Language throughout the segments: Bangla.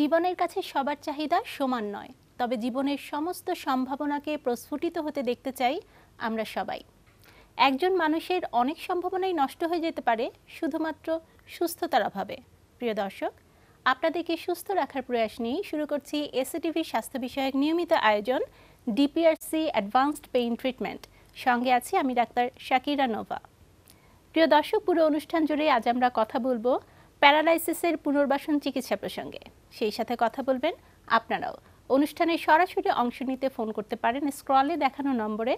জীবনের কাছে সবার চাহিদা সমান নয় তবে জীবনের সমস্ত সম্ভাবনাকে প্রস্ফুটিত হতে দেখতে চাই আমরা সবাই একজন মানুষের অনেক সম্ভাবনাই নষ্ট হয়ে যেতে পারে শুধুমাত্র সুস্থতার অভাবে প্রিয় দর্শক আপনাদেরকে সুস্থ রাখার প্রয়াস নিয়ে শুরু করছি এসএটিভি স্বাস্থ্য বিষয়ক নিয়মিত আয়োজন ডিপিআরসি অ্যাডভান্সড পেইন ট্রিটমেন্ট সঙ্গে আছি আমি ডাক্তার শাকিরা নোভা প্রিয় দর্শক পুরো অনুষ্ঠান জুড়ে আজ আমরা কথা বলবো প্যারালাইসিসের পুনর্বাসন চিকিৎসা প্রসঙ্গে সেই সাথে কথা বলবেন আপনারাও অনুষ্ঠানে সরাসরি অংশ নিতে ফোন করতে পারেন স্ক্রলে দেখানো নম্বরে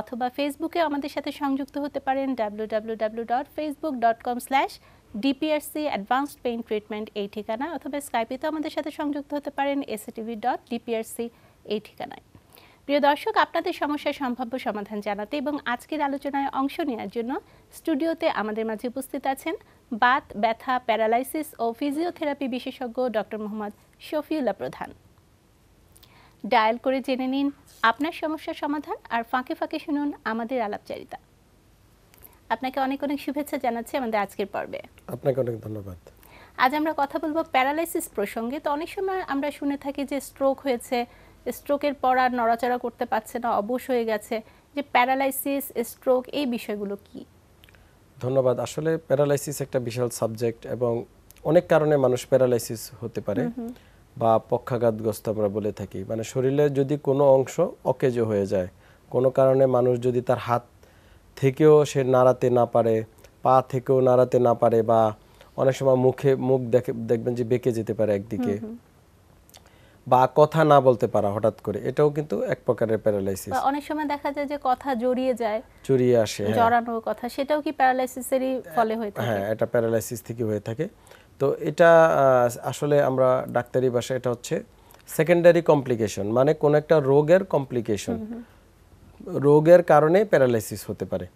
অথবা ফেসবুকে আমাদের সাথে সংযুক্ত হতে পারেন W dot Facebook dot com slash DPRC advanced pain treatment এই ঠিকানা অথবা স্কাইপেতে আমাদের সাথে সংযুক্ত হতে পারেন এসএটিভি ডট ডিপিআরসি এই ঠিকানায় প্রিয় দর্শক আপনাদের সমস্যার সম্ভাব্য সমাধান জানাতে এবং আজকের আলোচনায় অংশ নেওয়ার জন্য স্টুডিওতে আমাদের মাঝে উপস্থিত আছেন বাত ব্যথা প্যারালাইসিস ও ফিজিওথেরাপি বিশেষজ্ঞ ডক্টর মোহাম্মদ শফিউল্লা প্রধান ডায়াল করে জেনে নিন আপনার সমস্যার সমাধান আর ফাঁকে ফাঁকে শুনুন আমাদের আলাপচারিতা আপনাকে অনেক অনেক শুভেচ্ছা জানাচ্ছি আমাদের আজকের পর্বে আপনাকে অনেক ধন্যবাদ আজ আমরা কথা বলবো প্যারালাইসিস প্রসঙ্গে তো অনেক সময় আমরা শুনে থাকি যে স্ট্রোক হয়েছে স্ট্রোকের পর আর নড়াচড়া করতে পারছে না অবশ হয়ে গেছে যে প্যারালাইসিস স্ট্রোক এই বিষয়গুলো কি ধন্যবাদ আসলে প্যারালাইসিস একটা বিশাল সাবজেক্ট এবং অনেক কারণে মানুষ প্যারালাইসিস হতে পারে বা পক্ষাঘাতগ্রস্ত আমরা বলে থাকি মানে শরীরে যদি কোনো অংশ অকেজো হয়ে যায় কোনো কারণে মানুষ যদি তার হাত থেকেও সে নাড়াতে না পারে পা থেকেও নাড়াতে না পারে বা অনেক সময় মুখে মুখ দেখে দেখবেন যে বেঁকে যেতে পারে একদিকে বা কথা না বলতে পারা হঠাৎ করে এটাও কিন্তু এক প্রকারের প্যারালাইসিস অনেক সময় দেখা যায় যে কথা জড়িয়ে যায় জড়িয়ে আসে হ্যাঁ। জড়ানো কথা সেটাও কি প্যারালাইসিসেরই ফলে হয়ে থাকে হ্যাঁ এটা প্যারালাইসিস থেকে হয়ে থাকে তো এটা আসলে আমরা ডাক্তারি ভাষায় এটা হচ্ছে সেকেন্ডারি কমপ্লিকেশন মানে কোন একটা রোগের কমপ্লিকেশন রোগের কারণে প্যারালাইসিস হতে পারে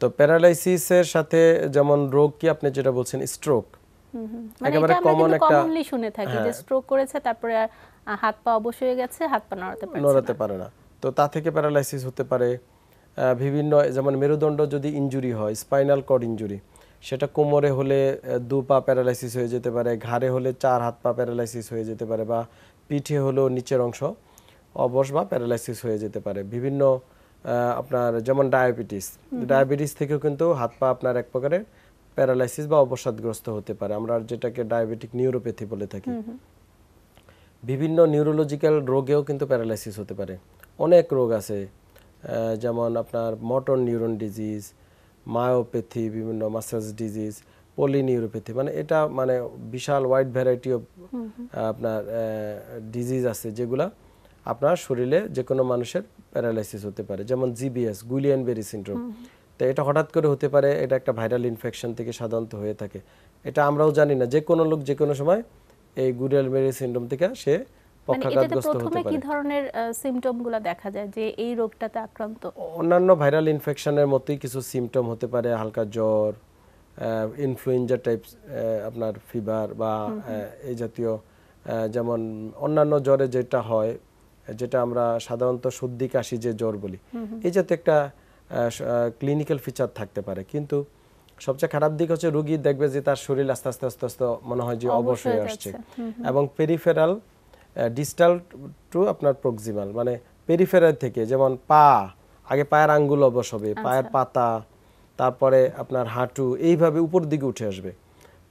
তো প্যারালাইসিসের সাথে যেমন রোগ কি আপনি যেটা বলছেন স্ট্রোক মানে একেবারে কমন একটা শুনে থাকি যে স্ট্রোক হ্যাঁ। করেছে তারপরে হাত পা অবশ হয়ে গেছে হাত পা নড়াতে পারে নড়াতে পারে না তো তা থেকে প্যারালাইসিস হতে পারে বিভিন্ন যেমন মেরুদণ্ড যদি ইনজুরি হয় স্পাইনাল কর্ড ইনজুরি সেটা কোমরে হলে দু পা প্যারালাইসিস হয়ে যেতে পারে ঘাড়ে হলে চার হাত পা প্যারালাইসিস হয়ে যেতে পারে বা পিঠে হলেও নিচের অংশ অবশ বা প্যারালাইসিস হয়ে যেতে পারে বিভিন্ন আপনার যেমন ডায়াবেটিস ডায়াবেটিস থেকেও কিন্তু হাত পা আপনার এক প্রকারের প্যারালাইসিস বা অবসাদগ্রস্ত হতে পারে আমরা যেটাকে ডায়াবেটিক নিউরোপ্যাথি বলে থাকি বিভিন্ন নিউরোলজিক্যাল রোগেও কিন্তু প্যারালাইসিস হতে পারে অনেক রোগ আছে যেমন আপনার মটন নিউরন ডিজিজ মায়োপ্যাথি বিভিন্ন মাসেলস ডিজিজ পলিনিউরোপ্যাথি মানে এটা মানে বিশাল ওয়াইড ভ্যারাইটি অফ আপনার ডিজিজ আছে যেগুলা আপনার শরীরে যে কোনো মানুষের প্যারালাইসিস হতে পারে যেমন জিবিএস গুলিয়ান বেরি সিন্ড্রোম তো এটা হঠাৎ করে হতে পারে এটা একটা ভাইরাল ইনফেকশন থেকে সাধারণত হয়ে থাকে এটা আমরাও জানি না যে কোনো লোক যে কোনো সময় এই গুডেল মেরি সিন্ড্রোম থেকে সে মানে পক্ষাঘাতগ্রস্ত হতে পারে কি ধরনের গুলো দেখা যায় যে এই রোগটাতে আক্রান্ত অন্যান্য ভাইরাল ইনফেকশনের মতোই কিছু সিম্পটম হতে পারে হালকা জ্বর ইনফ্লুয়েঞ্জা টাইপ আপনার ফিভার বা এই জাতীয় যেমন অন্যান্য জ্বরে যেটা হয় যেটা আমরা সাধারণত সর্দি কাশি যে জ্বর বলি এই জাতীয় একটা ক্লিনিক্যাল ফিচার থাকতে পারে কিন্তু সবচেয়ে খারাপ দিক হচ্ছে রুগী দেখবে যে তার শরীর আস্তে আস্তে আস্তে আস্তে মনে হয় যে অবশ হয়ে আসছে এবং পেরিফেরাল ডিস্টাল টু আপনার প্রক্সিমাল মানে পেরিফেরাল থেকে যেমন পা আগে পায়ের আঙ্গুল অবশ হবে আচ্ছা। পায়ের পাতা তারপরে আপনার হাঁটু এইভাবে উপর দিকে উঠে আসবে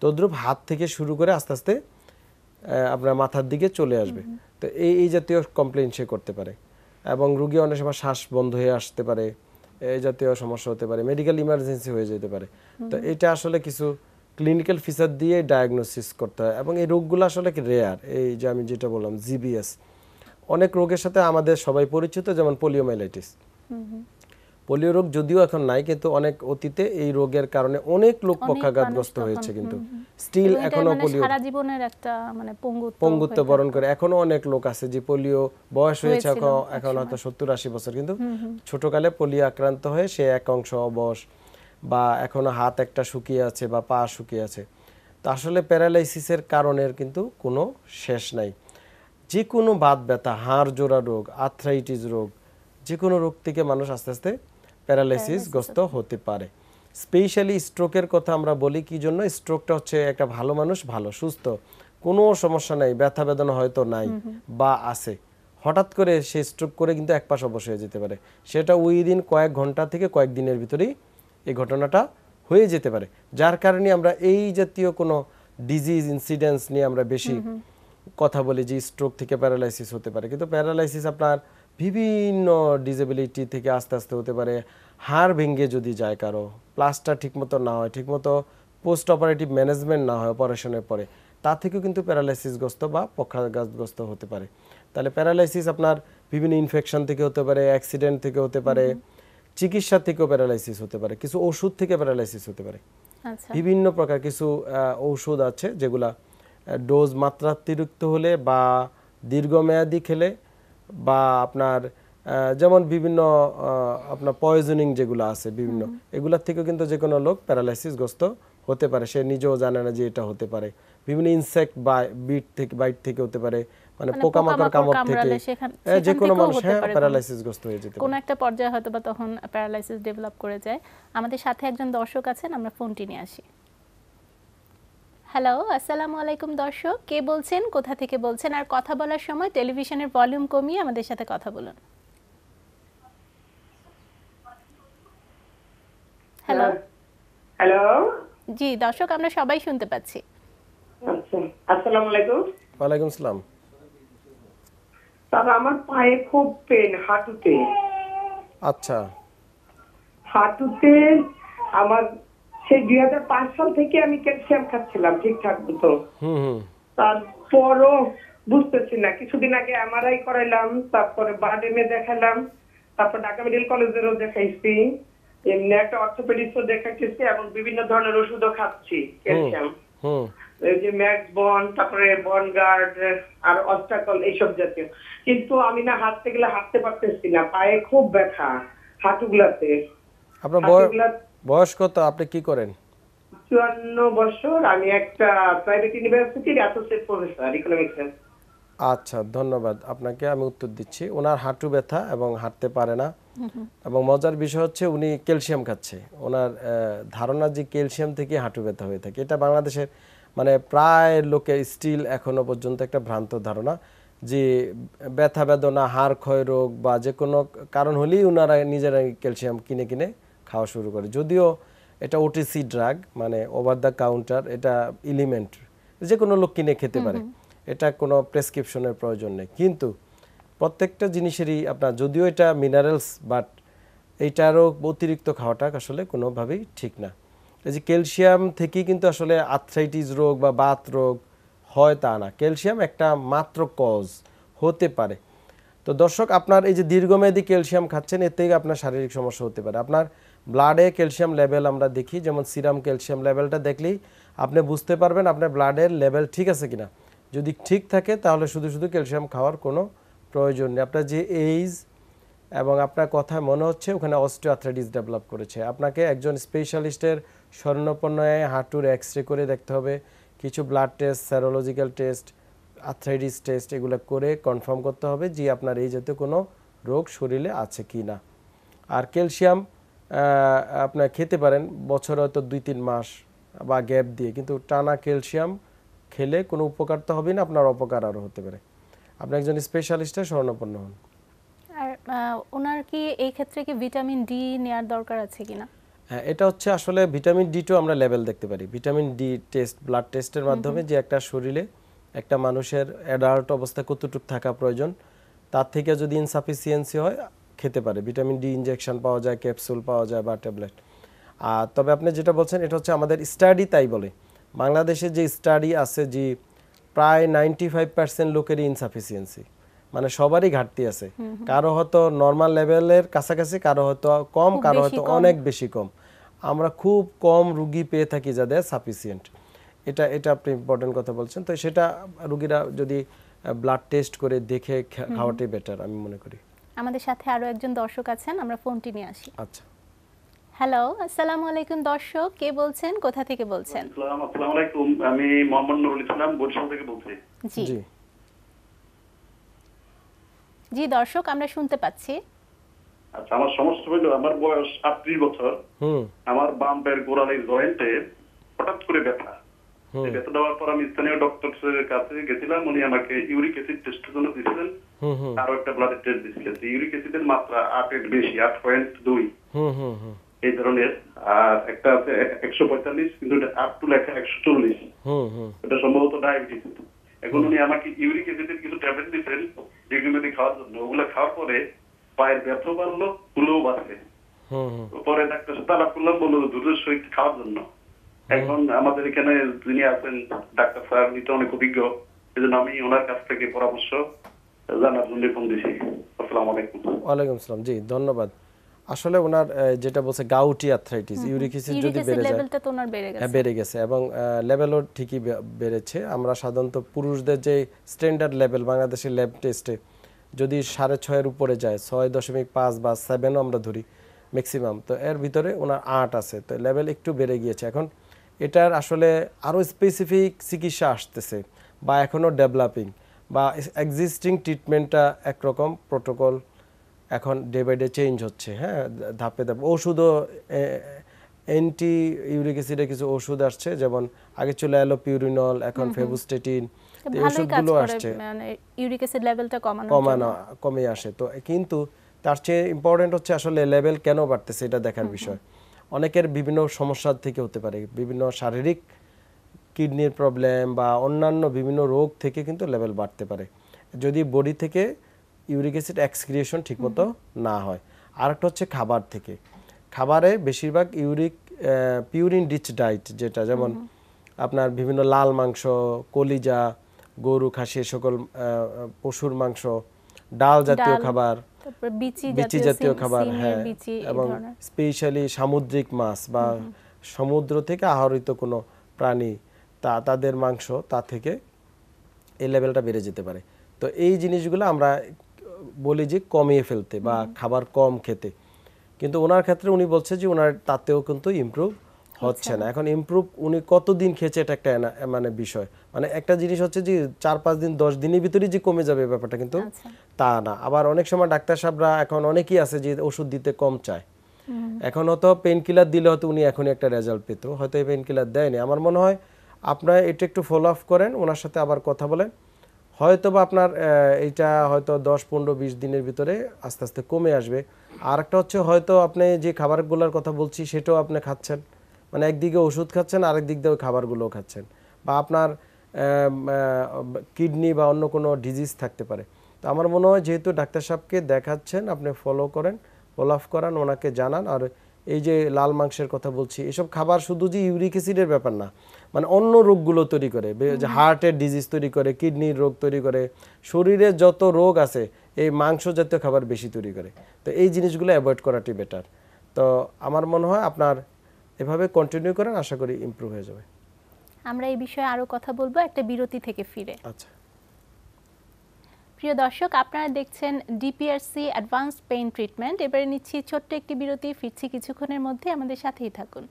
তদ্রুপ হাত থেকে শুরু করে আস্তে আস্তে আপনার মাথার দিকে চলে আসবে তো এই এই জাতীয় কমপ্লেন সে করতে পারে এবং রুগী অনেক সময় শ্বাস বন্ধ হয়ে আসতে পারে এই জাতীয় সমস্যা হতে পারে মেডিকেল ইমার্জেন্সি হয়ে যেতে পারে তো এটা আসলে কিছু ক্লিনিক্যাল ফিচার দিয়ে ডায়াগনোসিস করতে হয় এবং এই রোগগুলো আসলে রেয়ার এই যে আমি যেটা বললাম জিবিএস অনেক রোগের সাথে আমাদের সবাই পরিচিত যেমন পোলিওমাইলাইটিস পোলিও রোগ যদিও এখন নাই কিন্তু অনেক অতীতে এই রোগের কারণে অনেক লোক পক্ষাঘাতগ্রস্ত হয়েছে কিন্তু স্টিল এখনো মানে পোলিও সারা জীবনের একটা মানে পঙ্গুত্ব পঙ্গুত্ব বরণ করে এখনো অনেক লোক আছে যে পোলিও বয়স হয়েছে আচ্ছা। এখন হয়তো সত্তর আশি বছর কিন্তু ছোটকালে পোলিও আক্রান্ত হয়ে সে এক অংশ অবশ বা এখনো হাত একটা শুকিয়ে আছে বা পা শুকিয়ে আছে তো আসলে প্যারালাইসিসের কারণের কিন্তু কোনো শেষ নাই যে কোনো বাত ব্যথা হাড় জোড়া রোগ আর্থ্রাইটিস রোগ যে কোনো রোগ থেকে মানুষ আস্তে আস্তে প্যারালাইসিস গ্রস্ত হতে পারে স্পেশালি স্ট্রোকের কথা আমরা বলি কি জন্য স্ট্রোকটা হচ্ছে একটা ভালো মানুষ ভালো সুস্থ কোনো সমস্যা নাই ব্যথা বেদনা হয়তো নাই বা আছে হঠাৎ করে সে স্ট্রোক করে কিন্তু এক পাশ অবশ হয়ে যেতে পারে সেটা উইদিন কয়েক ঘন্টা থেকে কয়েক দিনের ভিতরেই এই ঘটনাটা হয়ে যেতে পারে যার কারণে আমরা এই জাতীয় কোনো ডিজিজ ইনসিডেন্স নিয়ে আমরা বেশি কথা বলি যে স্ট্রোক থেকে প্যারালাইসিস হতে পারে কিন্তু প্যারালাইসিস আপনার বিভিন্ন ডিজেবিলিটি থেকে আস্তে আস্তে হতে পারে হাড় ভেঙে যদি যায় কারো প্লাস্টার ঠিকমতো না হয় ঠিকমতো পোস্ট অপারেটিভ ম্যানেজমেন্ট না হয় অপারেশনের পরে তা থেকেও কিন্তু প্যারালাইসিসগ্রস্ত বা পক্ষাঘাতগ্রস্ত হতে পারে তাহলে প্যারালাইসিস আপনার বিভিন্ন ইনফেকশন থেকে হতে পারে অ্যাক্সিডেন্ট থেকে হতে পারে চিকিৎসা থেকেও প্যারালাইসিস হতে পারে কিছু ওষুধ থেকে প্যারালাইসিস হতে পারে আচ্ছা। বিভিন্ন প্রকার কিছু ঔষধ আছে যেগুলা ডোজ মাত্রাতিরিক্ত হলে বা দীর্ঘমেয়াদী খেলে বা আপনার যেমন বিভিন্ন আপনার পয়জনিং যেগুলো আছে বিভিন্ন এগুলোর থেকেও কিন্তু যে কোনো লোক প্যারালাইসিসগ্রস্ত হতে পারে সে নিজেও জানে না যে এটা হতে পারে বিভিন্ন ইনসেক্ট বা বিট থেকে বাইট থেকে হতে পারে মানে, মানে পোকামাকড় কামড় থেকে হ্যাঁ, যে হ্যাঁ, কোনো মানুষ হ্যাঁ প্যারালাইসিসগ্রস্ত হয়ে যেতে কোনো একটা পর্যায়ে হয়তো বা তখন প্যারালাইসিস ডেভেলপ করে যায় আমাদের সাথে একজন দর্শক আছেন আমরা ফোনটি নিয়ে আসি হ্যালো আসসালামু আলাইকুম দর্শক কে বলছেন কোথা থেকে বলছেন আর কথা বলার সময় টেলিভিশনের ভলিউম কমিয়ে আমাদের সাথে কথা বলুন হ্যালো হ্যালো জি দর্শক আমরা সবাই শুনতে পাচ্ছি আচ্ছা, আসসালামু আলাইকুম ওয়ালাইকুম আসসালাম স্যার আমার পায়ে খুব পেন হাঁটুতে আচ্ছা হাঁটুতে আমার সেই দুই হাজার পাঁচ সাল থেকে আমি ক্যালসিয়াম খাচ্ছিলাম ঠিকঠাক মতো তারপরও বুঝতেছি না কিছুদিন আগে এমআরআই করাইলাম তারপরে বাডেমে দেখালাম তারপর ঢাকা মেডিকেল কলেজেরও দেখাইছি এমনি একটা অর্থোপেডিক্সও দেখাইছি এবং বিভিন্ন ধরনের ওষুধও খাচ্ছি ক্যালসিয়াম যে ম্যাক্স বন তারপরে বন গার্ড আর অস্টাকল এইসব জাতীয় কিন্তু আমি না হাঁটতে গেলে হাঁটতে পারতেছি না পায়ে খুব ব্যথা হাঁটুগুলাতে আপনার বয়স কত আপনি কি করেন চুয়ান্ন বছর আমি একটা প্রাইভেট ইউনিভার্সিটির অ্যাসোসিয়েট প্রফেসর ইকোনমিক্স আচ্ছা ধন্যবাদ আপনাকে আমি উত্তর দিচ্ছি ওনার হাঁটু ব্যথা এবং হাঁটতে পারে না এবং মজার বিষয় হচ্ছে উনি ক্যালসিয়াম খাচ্ছে ওনার ধারণা যে ক্যালসিয়াম থেকে হাঁটু ব্যথা হয়ে থাকে এটা বাংলাদেশের মানে প্রায় লোকে স্টিল এখনো পর্যন্ত একটা ভ্রান্ত ধারণা যে ব্যথা বেদনা হাড় ক্ষয় রোগ বা যে কোনো কারণ হলেই ওনারা নিজেরা ক্যালসিয়াম কিনে কিনে খাওয়া শুরু করে যদিও এটা ওটিসি ড্রাগ মানে ওভার দ্য কাউন্টার এটা এলিমেন্ট যে কোনো লোক কিনে খেতে পারে এটা কোনো প্রেসক্রিপশনের প্রয়োজন নেই কিন্তু প্রত্যেকটা জিনিসেরই আপনার যদিও এটা মিনারেলস বাট এইটারও অতিরিক্ত খাওয়াটা আসলে কোনোভাবেই ঠিক না এই যে ক্যালসিয়াম থেকেই কিন্তু আসলে আর্থ্রাইটিস রোগ বা বাত রোগ হয় তা না ক্যালসিয়াম একটা মাত্র কজ হতে পারে তো দর্শক আপনার এই যে দীর্ঘমেয়াদী ক্যালসিয়াম খাচ্ছেন এর আপনার শারীরিক সমস্যা হতে পারে আপনার ব্লাডে ক্যালসিয়াম লেভেল আমরা দেখি যেমন সিরাম ক্যালসিয়াম লেভেলটা দেখলেই আপনি বুঝতে পারবেন আপনার ব্লাডের লেভেল ঠিক আছে কিনা যদি ঠিক থাকে তাহলে শুধু শুধু ক্যালসিয়াম খাওয়ার কোনো প্রয়োজন নেই আপনার যে এইজ এবং আপনার কথা মনে হচ্ছে ওখানে অস্টিওথ্রাইটিস ডেভেলপ করেছে আপনাকে একজন স্পেশালিস্টের স্বর্ণপণ্যায় হাঁটুর এক্স রে করে দেখতে হবে কিছু blood test serological test arthritis test এগুলো করে কনফার্ম করতে হবে যে আপনার এই জাতীয় কোনো রোগ শরীরে আছে কি না আর ক্যালসিয়াম আপনার খেতে পারেন বছর হয়তো দুই তিন মাস বা গ্যাপ দিয়ে কিন্তু টানা ক্যালসিয়াম খেলে কোনো উপকার তো হবে না আপনার অপকার আরও হতে পারে আপনি একজন স্পেশালিস্টের স্বর্ণপন্ন হন আর ওনার কি এই ক্ষেত্রে কি ভিটামিন ডি নেয়ার দরকার আছে কিনা হ্যাঁ এটা হচ্ছে আসলে ভিটামিন ডি টু আমরা লেভেল দেখতে পারি ভিটামিন ডি টেস্ট ব্লাড টেস্টের মাধ্যমে যে একটা শরীরে একটা মানুষের অ্যাডাল্ট অবস্থা কতটুকু থাকা প্রয়োজন তার থেকে যদি ইনসাফিসিয়েন্সি হয় খেতে পারে ভিটামিন ডি ইনজেকশন পাওয়া যায় ক্যাপসুল পাওয়া যায় বা ট্যাবলেট আর তবে আপনি যেটা বলছেন এটা হচ্ছে আমাদের স্টাডি তাই বলে বাংলাদেশে যে স্টাডি আছে যে প্রায় নাইনটি ফাইভ পার্সেন্ট লোকেরই ইনসাফিসিয়েন্সি মানে সবারই ঘাটতি আছে কারো হয়তো নর্মাল লেভেলের কাছাকাছি কারো হয়তো কম কারো হয়তো অনেক বেশি কম আমরা খুব কম রুগী পেয়ে থাকি যাদের সাফিসিয়েন্ট এটা এটা আপনি ইম্পর্টেন্ট কথা বলছেন তো সেটা রুগীরা যদি ব্লাড টেস্ট করে দেখে খাওয়াটাই বেটার আমি মনে করি আমাদের সাথে আরো একজন দর্শক আছেন আমরা ফোনটি নিয়ে আসি আচ্ছা হ্যালো আসসালামু আলাইকুম দর্শক কে বলছেন কোথা থেকে বলছেন আসসালামু আলাইকুম আমি মোহাম্মদ নুরুল ইসলাম বরিশাল থেকে বলছি জি জি দর্শক আমরা শুনতে পাচ্ছি আচ্ছা আমার সমস্যা হলো আমার বয়স আটত্রিশ বছর আমার বাম পায়ের গোড়ালির জয়েন্টে হঠাৎ করে ব্যথা সেটা দেওয়ার পর আমি স্থানীয় ডক্টরের কাছে গেছিলাম উনি আমাকে ইউরিক অ্যাসিড টেস্টের জন্য দিয়েছিলেন আরো একটা ব্লাড টেস্ট দিয়েছিলেন ইউরিক অ্যাসিডের মাত্রা আট এর বেশি আট পয়েন্ট দুই এই ধরনের আর একটা আছে একশো পঁয়তাল্লিশ কিন্তু আপ টু লেখা একশো চল্লিশ এটা সম্ভবত ডায়াবেটিস এখন উনি আমাকে ইউরিক অ্যাসিডের কিছু ট্যাবলেট দিচ্ছেন যেগুলো খাওয়ার জন্য ওগুলো খাওয়ার পরে পায়ের ব্যথা বাড়লো ফুলেও বাড়ছে পরে ডাক্তার সাথে আলাপ করলাম বললো দুধের সহিত খাওয়ার জন্য এখন আমাদের এখানে যিনি আছেন ডাক্তার স্যার উনি তো অনেক অভিজ্ঞ এই জন্য আমি ওনার কাছ থেকে পরামর্শ জানার জন্য ফোন দিছি আসসালামু আলাইকুম ওয়ালাইকুম আসসালাম জি ধন্যবাদ আসলে ওনার যেটা বলছে গাউটি আর্থ্রাইটিস ইউরিক অ্যাসিড যদি বেড়ে যায় লেভেলটা তো ওনার বেড়ে গেছে হ্যাঁ, বেড়ে গেছে এবং লেভেলও ঠিকই বেড়েছে আমরা সাধারণত পুরুষদের যে স্ট্যান্ডার্ড লেভেল বাংলাদেশের ল্যাব টেস্টে যদি সাড়ে ছয়ের উপরে যায় ছয় দশমিক পাঁচ বা সেভেনও আমরা ধরি ম্যাক্সিমাম তো এর ভিতরে ওনার আট আছে তো লেভেল একটু বেড়ে গিয়েছে এখন এটার আসলে আরও স্পেসিফিক চিকিৎসা আসতেছে বা এখনও ডেভেলপিং বা এক্সিস্টিং ট্রিটমেন্টটা একরকম প্রোটোকল এখন ডে বাই ডে চেঞ্জ হচ্ছে হ্যাঁ ধাপে ধাপে ওষুধও অ্যান্টি ইউরিক অ্যাসিডের কিছু ওষুধ আসছে যেমন আগে ছিল অ্যালোপিউরিনল এখন ফেবুস্টেটিন এই ওষুধগুলো আসছে মানে কমানো কমে আসে তো কিন্তু তার চেয়ে ইম্পর্টেন্ট হচ্ছে আসলে লেভেল কেন বাড়তেছে এটা দেখার বিষয় অনেকের বিভিন্ন সমস্যা থেকে হতে পারে বিভিন্ন শারীরিক কিডনির প্রবলেম বা অন্যান্য বিভিন্ন রোগ থেকে কিন্তু লেভেল বাড়তে পারে যদি বডি থেকে ইউরিক অ্যাসিড এক্সক্রিয়েশন ঠিকমতো না হয় আরেকটা হচ্ছে খাবার থেকে খাবারে বেশিরভাগ ইউরিক পিউরিন রিচ ডায়েট যেটা যেমন আপনার বিভিন্ন লাল মাংস কলিজা গরু খাসি সকল পশুর মাংস ডাল জাতীয় খাবার বিচি জাতীয় খাবার হ্যাঁ এবং স্পেশালি সামুদ্রিক মাছ বা সমুদ্র থেকে আহরিত কোনো প্রাণী তা তাদের মাংস তা থেকে এই লেভেলটা বেড়ে যেতে পারে তো এই জিনিসগুলো আমরা বলি যে কমিয়ে ফেলতে বা খাবার কম খেতে কিন্তু ওনার ক্ষেত্রে উনি বলছে যে ওনার তাতেও কিন্তু ইম্প্রুভ আচ্ছা। হচ্ছে না এখন ইমপ্রুভ উনি কতদিন খেয়েছে এটা একটা মানে বিষয় মানে একটা জিনিস হচ্ছে যে চার পাঁচ দিন দশ দিনের ভিতরে যে কমে যাবে ব্যাপারটা কিন্তু আচ্ছা। তা না আবার অনেক সময় ডাক্তার সাহেবরা এখন অনেকেই আছে যে ওষুধ দিতে কম চায় এখন হয়তো পেন কিলার দিলে হয়তো উনি এখনই একটা রেজাল্ট পেত হয়তো এই পেন কিলার দেয়নি আমার মনে হয় আপনার এটা একটু ফলো আপ করেন ওনার সাথে আবার কথা বলেন হয়তো বা আপনার এইটা হয়তো দশ পনেরো বিশ দিনের ভিতরে আস্তে আস্তে কমে আসবে আর একটা হচ্ছে হয়তো আপনি যে খাবারগুলোর কথা বলছি সেটাও আপনি খাচ্ছেন মানে একদিকে ওষুধ খাচ্ছেন আরেক দিক দিয়ে ওই খাবারগুলোও খাচ্ছেন বা আপনার কিডনি বা অন্য কোনো ডিজিজ থাকতে পারে তো আমার মনে হয় যেহেতু ডাক্তার সাহেবকে দেখাচ্ছেন আপনি ফলো করেন আপ করান ওনাকে জানান আর এই যে লাল মাংসের কথা বলছি এসব খাবার শুধু যে ইউরিক অ্যাসিডের ব্যাপার না মানে অন্য রোগগুলো তৈরি করে যে হার্টের ডিজিজ তৈরি করে কিডনির রোগ তৈরি করে শরীরে যত রোগ আছে এই মাংস জাতীয় খাবার বেশি তৈরি করে তো এই জিনিসগুলো অ্যাভয়েড করাটি বেটার তো আমার মনে হয় আপনার এভাবে কন্টিনিউ করেন আশা করি ইমপ্রুভ হয়ে যাবে আমরা এই বিষয়ে আরো কথা বলবো একটা বিরতি থেকে ফিরে আচ্ছা প্রিয় দর্শক আপনারা দেখছেন ডিপিআরসি অ্যাডভান্স পেইন ট্রিটমেন্ট এবারে নিচ্ছি ছোট্ট একটি বিরতি ফিরছি কিছুক্ষণের মধ্যে আমাদের সাথেই থাকুন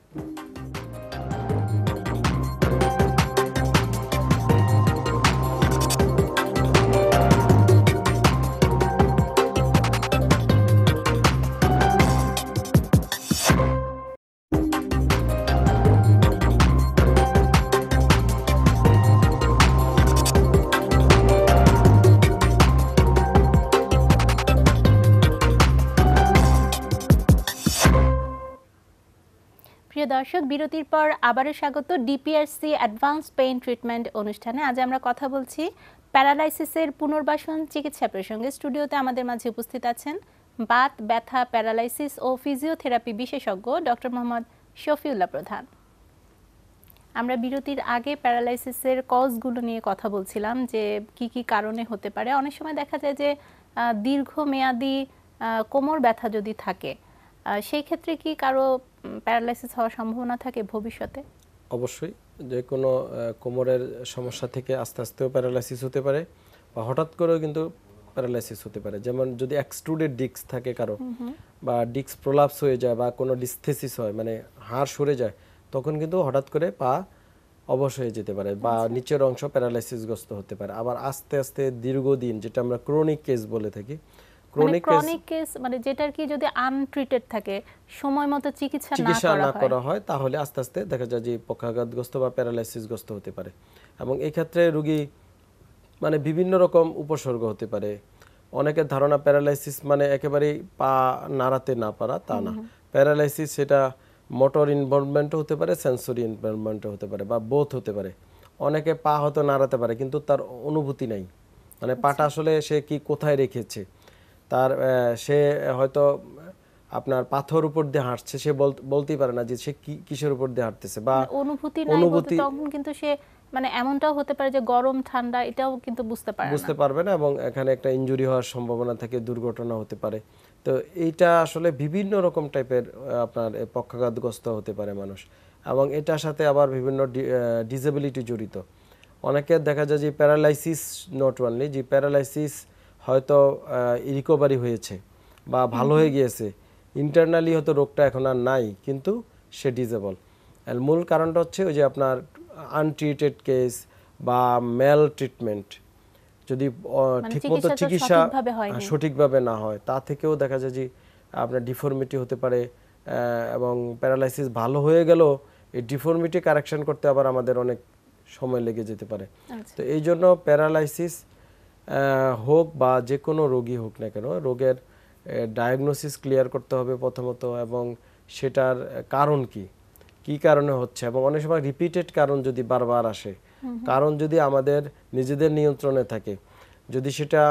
দর্শক বিরতির পর আবারও স্বাগত ডিপিআরসি অ্যাডভান্স পেইন ট্রিটমেন্ট অনুষ্ঠানে আজ আমরা কথা বলছি প্যারালাইসিসের পুনর্বাসন চিকিৎসা প্রসঙ্গে স্টুডিওতে আমাদের মাঝে উপস্থিত আছেন বাত ব্যথা প্যারালাইসিস ও ফিজিওথেরাপি বিশেষজ্ঞ ডক্টর মোহাম্মদ শফিউল্লাহ প্রধান আমরা বিরতির আগে প্যারালাইসিসের কজগুলো নিয়ে কথা বলছিলাম যে কি কি কারণে হতে পারে অনেক সময় দেখা যায় যে দীর্ঘমেয়াদী কোমর ব্যথা যদি থাকে সেই ক্ষেত্রে কি কারো প্যারালাইসিস হওয়ার সম্ভাবনা থাকে ভবিষ্যতে অবশ্যই যে কোনো কোমরের সমস্যা থেকে আস্তে আস্তেও প্যারালাইসিস হতে পারে বা হঠাৎ করেও কিন্তু প্যারালাইসিস হতে পারে যেমন যদি এক্সট্রুডেড ডিক্স থাকে কারো বা ডিক্স প্রলাপস হয়ে যায় বা কোনো ডিস্থেসিস হয় মানে হাড় সরে যায় তখন কিন্তু হঠাৎ করে পা অবশ হয়ে যেতে পারে বা আচ্ছা। নিচের অংশ প্যারালাইসিসগ্রস্ত হতে পারে আবার আস্তে আস্তে দীর্ঘদিন যেটা আমরা ক্রনিক কেস বলে থাকি ক্রনিক ক্রনিক কেস মানে যেটার কি যদি আনট্রিটেড থাকে সময় মতো চিকিৎসা না করা হয় তাহলে আস্তে আস্তে দেখা যায় যে পক্ষাঘাতগ্রস্ত বা প্যারালাইসিসগ্রস্ত হতে পারে এবং এই ক্ষেত্রে রোগী মানে বিভিন্ন রকম উপসর্গ হতে পারে অনেকের ধারণা প্যারালাইসিস মানে একেবারেই পা নাড়াতে না পারা তা না প্যারালাইসিস সেটা মোটর ইনভলভমেন্টও হতে পারে সেন্সরি ইনভলভমেন্টও হতে পারে বা বোথ হতে পারে অনেকে পা হয়তো নাড়াতে পারে কিন্তু তার অনুভূতি নাই মানে পাটা আচ্ছা। আসলে সে কি কোথায় রেখেছে তার সে হয়তো আপনার পাথর উপর দিয়ে হাঁটছে সে বলতেই পারে না যে সে কিসের উপর দিয়ে হাঁটতেছে বা মানে অনুভূতি অনুভূতি তখন কিন্তু সে মানে এমনটাও হতে পারে যে গরম ঠান্ডা এটাও কিন্তু বুঝতে পারে বুঝতে পারবে না এবং এখানে একটা ইনজুরি হওয়ার সম্ভাবনা থাকে দুর্ঘটনা হতে পারে তো এইটা আসলে বিভিন্ন রকম টাইপের আপনার পক্ষাঘাতগ্রস্ত হতে পারে মানুষ এবং এটার সাথে আবার বিভিন্ন ডিসেবিলিটি জড়িত অনেকের দেখা যায় যে প্যারালাইসিস নট অনলি যে প্যারালাইসিস হয়তো রিকভারি হয়েছে বা ভালো হয়ে গিয়েছে ইন্টারনালি হয়তো রোগটা এখন আর নাই কিন্তু সে ডিজেবল মূল কারণটা হচ্ছে ওই যে আপনার আনট্রিটেড কেস বা মেল ট্রিটমেন্ট যদি মানে ঠিকমতো চিকিৎসা সঠিকভাবে না হয় তা থেকেও দেখা যায় যে আপনার ডিফর্মিটি হতে পারে এবং প্যারালাইসিস ভালো হয়ে গেল এই ডিফর্মিটি কারেকশন করতে আবার আমাদের অনেক সময় লেগে যেতে পারে আচ্ছা। তো এই জন্য প্যারালাইসিস হোক বা যে কোনো রোগী হোক না কেন রোগের ডায়াগনোসিস ক্লিয়ার করতে হবে প্রথমত এবং সেটার কারণ কি কি কারণে হচ্ছে এবং অনেক সময় রিপিটেড কারণ যদি বারবার আসে কারণ যদি আমাদের নিজেদের নিয়ন্ত্রণে থাকে যদি সেটা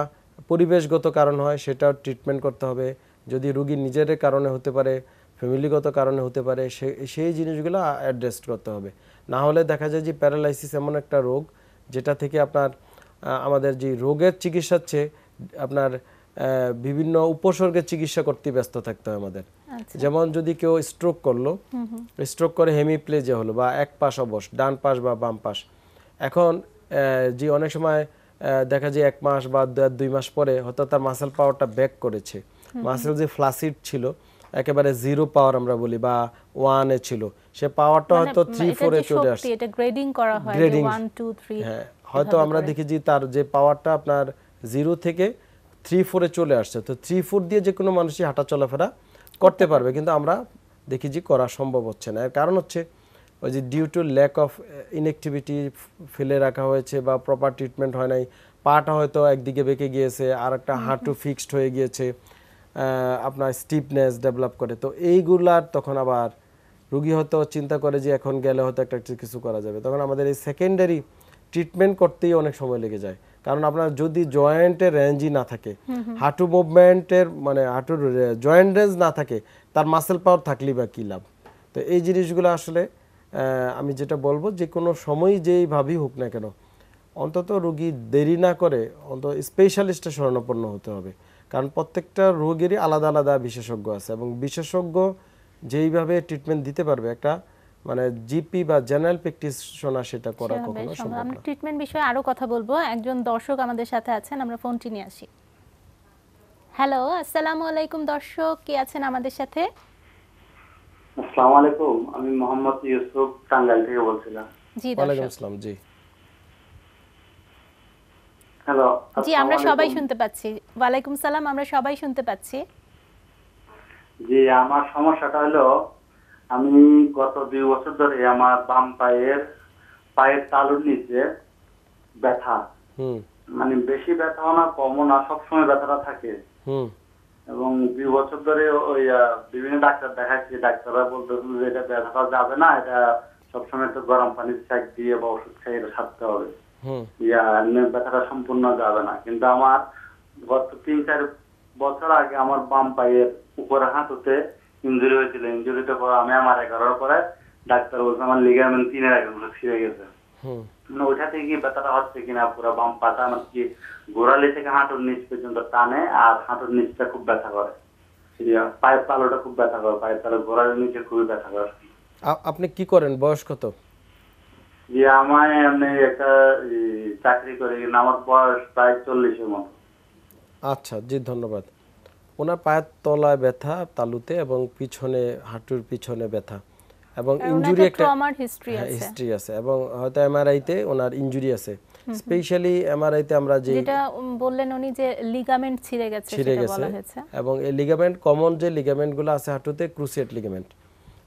পরিবেশগত কারণ হয় সেটাও ট্রিটমেন্ট করতে হবে যদি রুগী নিজের কারণে হতে পারে ফ্যামিলিগত কারণে হতে পারে সেই জিনিসগুলো অ্যাড্রেস করতে হবে না হলে দেখা যায় যে প্যারালাইসিস এমন একটা রোগ যেটা থেকে আপনার আমাদের যে রোগের চিকিৎসা হচ্ছে আপনার বিভিন্ন উপসর্গের চিকিৎসা করতে ব্যস্ত থাকতে হয় আমাদের আচ্ছা। যেমন যদি কেউ স্ট্রোক করলো স্ট্রোক করে হেমিপ্লেজে হলো বা এক পাশ অবস ডান পাশ বা বাম পাশ এখন যে অনেক সময় দেখা যায় এক মাস বা দুই মাস পরে হয়তো তার মাসেল পাওয়ারটা ব্যাক করেছে মাসেল যে ফ্লাসিড ছিল একেবারে জিরো পাওয়ার আমরা বলি বা ওয়ানে ছিল সে পাওয়ারটা মানে হয়তো থ্রি ফোরে চলে আসছে গ্রেডিং করা হয় গ্রেডিং হ্যাঁ হয়তো আমরা দেখি যে তার যে পাওয়ারটা আপনার জিরো থেকে থ্রি ফোরে চলে আসছে তো থ্রি ফোর দিয়ে যে কোনো মানুষই হাঁটা চলাফেরা করতে পারবে কিন্তু আমরা দেখি যে করা সম্ভব হচ্ছে না এর কারণ হচ্ছে ওই যে due to lack of inactivity ফেলে রাখা হয়েছে বা প্রপার ট্রিটমেন্ট হয় নাই পাটা হয়তো একদিকে বেঁকে গিয়েছে আর একটা হাঁটু ফিক্সড হয়ে গিয়েছে আপনার স্টিফনেস ডেভেলপ করে তো এইগুলার তখন আবার রুগী হয়তো চিন্তা করে যে এখন গেলে হয়তো একটা কিছু করা যাবে তখন আমাদের এই সেকেন্ডারি ট্রিটমেন্ট করতেই অনেক সময় লেগে যায় কারণ আপনার যদি জয়েন্টের রেঞ্জই না থাকে হাঁটু মুভমেন্টের মানে হাঁটুর জয়েন্ট রেঞ্জ না থাকে তার মাসেল পাওয়ার থাকলেই বা কী লাভ তো এই জিনিসগুলো আসলে আমি যেটা বলবো যে কোনো সময় যেইভাবেই হোক না কেন অন্তত রোগী দেরি না করে অন্তত স্পেশালিস্টের শরণাপন্ন হতে হবে কারণ প্রত্যেকটা রোগেরই আলাদা আলাদা বিশেষজ্ঞ আছে এবং বিশেষজ্ঞ যেইভাবে ট্রিটমেন্ট দিতে পারবে একটা মানে জিপি বা জেনারেল প্র্যাকটিশনার সেটা করা কখনো সম্ভব না আমরা ট্রিটমেন্ট বিষয়ে আরো কথা বলবো একজন দর্শক আমাদের সাথে আছেন আমরা ফোনটি নিয়ে আসি হ্যালো আসসালামু আলাইকুম দর্শক কে আছেন আমাদের সাথে আসসালামু আলাইকুম আমি মোহাম্মদ ইউসুফ টাঙ্গাইল থেকে বলছিলাম জি ওয়ালাইকুম আসসালাম জি হ্যালো জি আমরা সবাই শুনতে পাচ্ছি ওয়ালাইকুম সালাম আমরা সবাই শুনতে পাচ্ছি জি আমার সমস্যাটা হলো আমি গত দুই বছর ধরে আমার বাম পায়ের পায়ের তালুর নিচে ব্যথা মানে বেশি ব্যথাও না কমও না সবসময় ব্যথাটা থাকে এবং দুই বছর ধরে ওই বিভিন্ন ডাক্তার দেখাচ্ছি ডাক্তাররা বলতে যে এটা ব্যথাটা যাবে না এটা সবসময় তো গরম পানির সেক দিয়ে বা ওষুধ খাই এটা সারতে হবে ইয়া ব্যথাটা সম্পূর্ণ যাবে না কিন্তু আমার গত তিন চার বছর আগে আমার বাম পায়ের উপরে হাঁটুতে ইঞ্জুরি হয়েছিল ইঞ্জুরিটা পর আমি আমার এগারোর পরে ডাক্তার বলছে আমার লিগামেন্ট তিনের আগে ছিঁড়ে গেছে ওইটা থেকে ব্যথাটা হচ্ছে কিনা পুরো বাম পাতা আমার মানে কি গোড়ালি থেকে হাঁটুর নিচ পর্যন্ত টানে আর হাঁটুর নিচটা খুব ব্যথা করে পায়ের পালোটা খুব ব্যথা করে পায়ের তালু গোড়ালির নিচে খুবই ব্যথা করে আপনি কি করেন বয়স কত যে আমার এমনি একটা চাকরি করি আমার বয়স প্রায় চল্লিশের মতো আচ্ছা জি ধন্যবাদ ওনার পায়ের তলায় ব্যথা তালুতে এবং পিছনে হাঁটুর পিছনে ব্যথা এবং ইনজুরি একটা হিস্ট্রি হ্যাঁ, আছে এবং হয়তো এমআরআই তে ওনার ইনজুরি আছে স্পেশালি এমআরআই তে আমরা যে যেটা বললেন উনি যে লিগামেন্ট ছিঁড়ে গেছে ছিঁড়ে গেছে এবং এই লিগামেন্ট কমন যে লিগামেন্ট গুলো আছে হাঁটুতে ক্রুসিয়েট লিগামেন্ট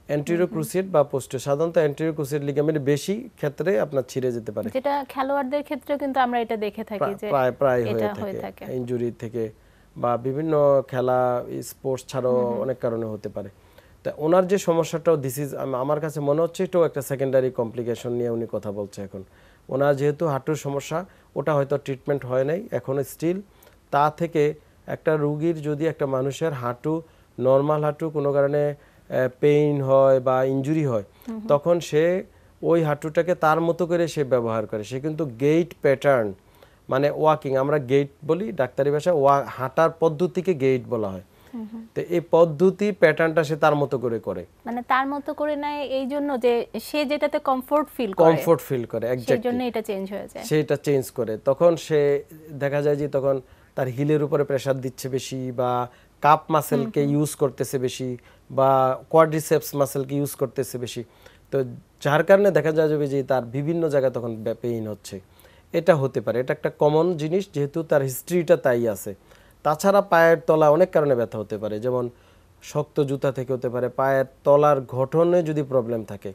অ্যান্টেরিও ক্রুসিয়েট বা পোস্ট সাধারণত অ্যান্টেরিও ক্রুসিয়েট লিগামেন্ট বেশি ক্ষেত্রে আপনার ছিঁড়ে যেতে পারে যেটা খেলোয়াড়দের ক্ষেত্রে কিন্তু আমরা এটা দেখে থাকি যে প্রায় প্রায় হয়ে থাকে ইনজুরি থেকে বা বিভিন্ন খেলা স্পোর্টস ছাড়াও অনেক কারণে হতে পারে তা ওনার যে সমস্যাটাও দিস ইজ আমার কাছে মনে হচ্ছে এটাও একটা সেকেন্ডারি কমপ্লিকেশন নিয়ে উনি কথা বলছে এখন ওনার যেহেতু হাঁটুর সমস্যা ওটা হয়তো ট্রিটমেন্ট হয় নাই এখনও স্টিল তা থেকে একটা রুগীর যদি একটা মানুষের হাঁটু নর্মাল হাঁটু কোনো কারণে পেইন হয় বা ইঞ্জুরি হয় তখন সে ওই হাঁটুটাকে তার মতো করে সে ব্যবহার করে সে কিন্তু গেইট প্যাটার্ন মানে ওয়াকিং আমরা গেট বলি ডাক্তারি ভাষায় ওয়া হাঁটার পদ্ধতিকে গেট বলা হয় তো এই পদ্ধতি প্যাটার্নটা সে তার মতো করে করে মানে তার মতো করে না এই জন্য যে সে যেটাতে কমফোর্ট ফিল করে কমফোর্ট ফিল করে এক্স্যাক্টলি জন্য এটা চেঞ্জ হয়ে যায় সেটা চেঞ্জ করে তখন সে দেখা যায় যে তখন তার হিলের উপরে প্রেসার দিচ্ছে বেশি বা কাপ মাসেলকে ইউজ করতেছে বেশি বা কোয়াড্রিসেপস মাসেলকে ইউজ করতেছে বেশি তো যার কারণে দেখা যাবে যে তার বিভিন্ন জায়গায় তখন পেইন হচ্ছে এটা হতে পারে এটা একটা কমন জিনিস যেহেতু তার হিস্ট্রিটা তাই আছে তাছাড়া পায়ের তলা অনেক কারণে ব্যথা হতে পারে যেমন শক্ত জুতা থেকে হতে পারে পায়ের তলার গঠনে যদি প্রবলেম থাকে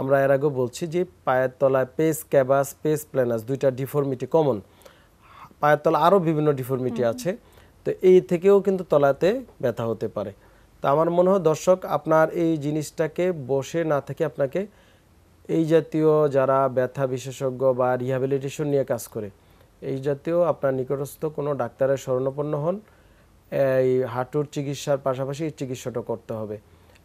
আমরা এর আগেও বলছি যে পায়ের তলায় পেস ক্যাবাস পেস প্ল্যানাস দুইটা ডিফর্মিটি কমন পায়ের তলা আরও বিভিন্ন ডিফর্মিটি আছে তো এই থেকেও কিন্তু তলাতে ব্যথা হতে পারে তো আমার মনে হয় দর্শক আপনার এই জিনিসটাকে বসে না থেকে আপনাকে এই জাতীয় যারা ব্যথা বিশেষজ্ঞ বা রিহ্যাবিলিটেশন নিয়ে কাজ করে এই জাতীয় আপনার নিকটস্থ কোনো ডাক্তারের শরণাপন্ন হন এই হাঁটুর চিকিৎসার পাশাপাশি এই চিকিৎসাটা করতে হবে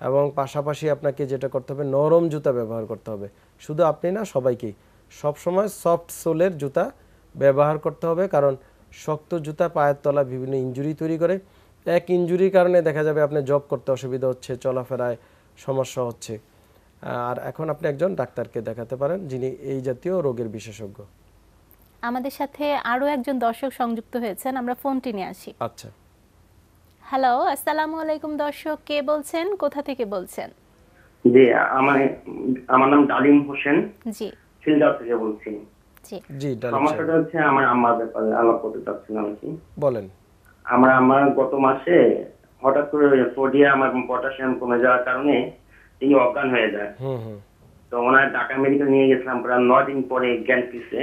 এবং পাশাপাশি আপনাকে যেটা করতে হবে নরম জুতা ব্যবহার করতে হবে শুধু আপনি না সবাইকেই সবসময় সফট সোলের জুতা ব্যবহার করতে হবে কারণ শক্ত জুতা পায়ের তলা বিভিন্ন ইঞ্জুরি তৈরি করে এক ইঞ্জুরির কারণে দেখা যাবে আপনি জব করতে অসুবিধা হচ্ছে চলাফেরায় সমস্যা হচ্ছে আর এখন আপনি একজন ডাক্তারকে দেখাতে পারেন যিনি এই জাতীয় রোগের বিশেষজ্ঞ আমাদের সাথে আরো একজন দর্শক সংযুক্ত হয়েছেন আমরা ফোনটি নিয়ে আসি আচ্ছা হ্যালো আসসালামু আলাইকুম দর্শক কে বলছেন কোথা থেকে বলছেন জি আমার আমার নাম ডালিম হোসেন জি সিলদার থেকে বলছি জি জি ডালিম সমস্যাটা হচ্ছে আমার আম্মা ব্যাপারে আলাপ করতে চাচ্ছিলাম কি বলেন আমার আমার গত মাসে হঠাৎ করে সোডিয়াম এবং পটাশিয়াম কমে যাওয়ার কারণে তিনি অজ্ঞান হয়ে যায় তো ওনার ঢাকা মেডিকেল নিয়ে গেছিলাম প্রায় নয় দিন পরে জ্ঞান ফিরছে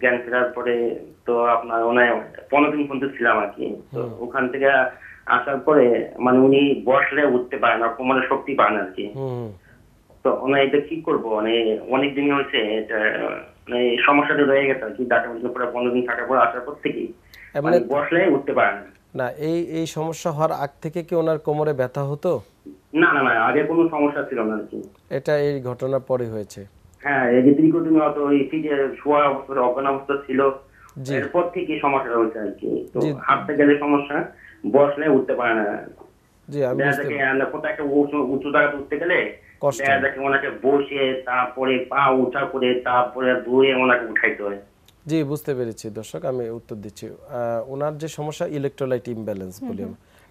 জ্ঞান ফেরার পরে তো আপনার ওনার পনেরো দিন পর্যন্ত ছিলাম আর কি তো ওখান থেকে আসার পরে মানে উনি বসলে উঠতে পারে না কোমরে মানে শক্তি পান আর কি তো ওনার এটা কি করবো মানে অনেক দিন হয়েছে এটা মানে সমস্যাটা রয়ে গেছে আর কি ডাটা মেডিকেল পরে পনেরো দিন থাকার পর আসার পর থেকেই মানে, মানে বসলে উঠতে পারে না না এই এই সমস্যা হওয়ার আগ থেকে কি ওনার কোমরে ব্যথা হতো না না আগে কোনো সমস্যা ছিল না কি এটা এই ঘটনা পরে হয়েছে হ্যাঁ এই যে অত এই যে শোয়া অবস্থা অবস্থা ছিল এরপর থেকে সমস্যা হয়েছে আর কি তো হাঁটতে গেলে সমস্যা বসলে উঠতে পারে না জি আমি একটা উঠতে গেলে পা উঠা করে তারপরে ওনাকে জি বুঝতে পেরেছি দর্শক আমি উত্তর দিচ্ছি ওনার যে সমস্যা ইলেকট্রোলাইট ইমব্যালেন্স বলি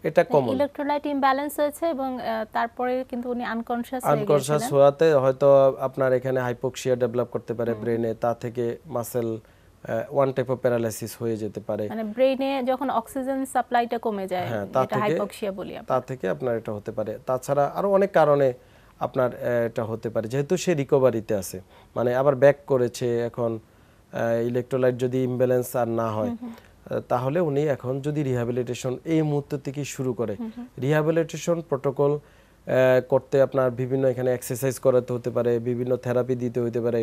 এটা কমন ইলেকট্রোলাইট ইমব্যালেন্স হয়েছে এবং তারপরে কিন্তু উনি আনকনশাস হয়ে আনকনশিয়াস হওয়াতে হয়তো আপনার এখানে হাইপোক্সিয়া ডেভেলপ করতে পারে ব্রেনে তা থেকে muscle one type of paralysis হয়ে যেতে পারে মানে ব্রেনে যখন অক্সিজেন সাপ্লাইটা কমে যায় এটা হ্যাঁ, হাইপোক্সিয়া বলি আমরা তা থেকে আপনার এটা হতে পারে তাছাড়া আরো অনেক কারণে আপনার এটা হতে পারে যেহেতু সে রিকভারিতে আছে মানে আবার ব্যাক করেছে এখন ইলেকট্রোলাইট যদি ইমব্যালেন্স আর না হয় তাহলে উনি এখন যদি রিহ্যাবিলিটেশন এই মুহূর্ত থেকে শুরু করে রিহ্যাবিলিটেশন প্রোটোকল করতে আপনার বিভিন্ন এখানে এক্সারসাইজ করাতে হতে পারে বিভিন্ন থেরাপি দিতে হতে পারে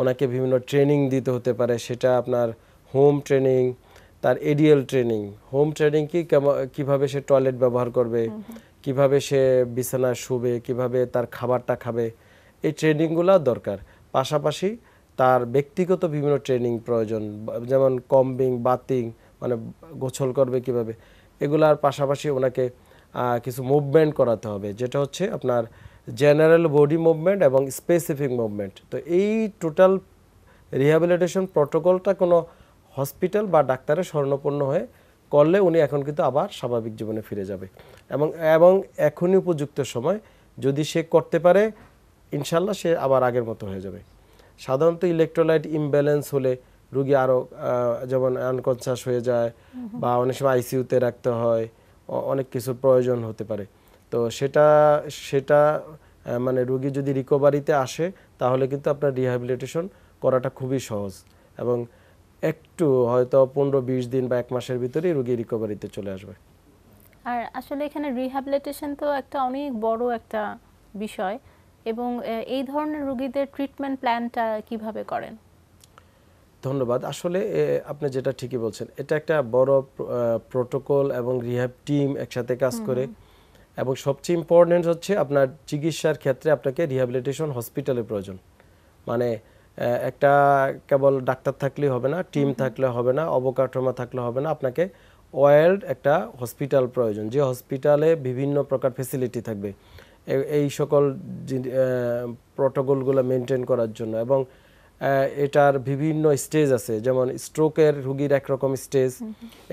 ওনাকে বিভিন্ন ট্রেনিং দিতে হতে পারে সেটা আপনার হোম ট্রেনিং তার এডিএল ট্রেনিং হোম ট্রেনিং কি কিভাবে সে টয়লেট ব্যবহার করবে কিভাবে সে বিছানায় শুবে কিভাবে তার খাবারটা খাবে এই ট্রেনিংগুলো দরকার পাশাপাশি তার ব্যক্তিগত বিভিন্ন ট্রেনিং প্রয়োজন যেমন কম্বিং বাতিং মানে গোছল করবে কিভাবে এগুলার পাশাপাশি ওনাকে কিছু মুভমেন্ট করাতে হবে যেটা হচ্ছে আপনার জেনারেল বডি মুভমেন্ট এবং স্পেসিফিক মুভমেন্ট তো এই টোটাল রিহ্যাবিলিটেশন প্রোটোকলটা কোনো হসপিটাল বা ডাক্তারের স্বর্ণপূর্ণ হয়ে করলে উনি এখন কিন্তু আবার স্বাভাবিক জীবনে ফিরে যাবে এবং এবং এখনই উপযুক্ত সময় যদি সে করতে পারে ইনশাল্লাহ সে আবার আগের মতো হয়ে যাবে সাধারণত ইলেকট্রোলাইট ইমব্যালেন্স হলে রুগী আরও যেমন আনকনসাস হয়ে যায় বা অনেক সময় আইসিউতে রাখতে হয় অনেক কিছু প্রয়োজন হতে পারে তো সেটা সেটা মানে রুগী যদি রিকভারিতে আসে তাহলে কিন্তু আপনার রিহ্যাবিলিটেশন করাটা খুবই সহজ এবং একটু হয়তো পনেরো বিশ দিন বা এক মাসের ভিতরেই রুগী রিকভারিতে চলে আসবে আর আসলে এখানে রিহ্যাবিলিটেশন তো একটা অনেক বড় একটা বিষয় এবং এই ধরনের রোগীদের ট্রিটমেন্ট প্ল্যানটা কিভাবে করেন ধন্যবাদ আসলে আপনি যেটা ঠিকই বলছেন এটা একটা বড় প্রোটোকল এবং রিহ্যাব টিম একসাথে কাজ করে এবং সবচেয়ে ইম্পর্টেন্ট হচ্ছে আপনার চিকিৎসার ক্ষেত্রে আপনাকে রিহ্যাবিলিটেশন হসপিটালে প্রয়োজন মানে একটা কেবল ডাক্তার থাকলেই হবে না টিম থাকলে হবে না অবকাঠামো থাকলে হবে না আপনাকে ওয়ার্ল্ড একটা হসপিটাল প্রয়োজন যে হসপিটালে বিভিন্ন প্রকার ফেসিলিটি থাকবে এই সকল প্রটোকলগুলো মেনটেন করার জন্য এবং এটার বিভিন্ন স্টেজ আছে যেমন স্ট্রোকের রুগীর একরকম স্টেজ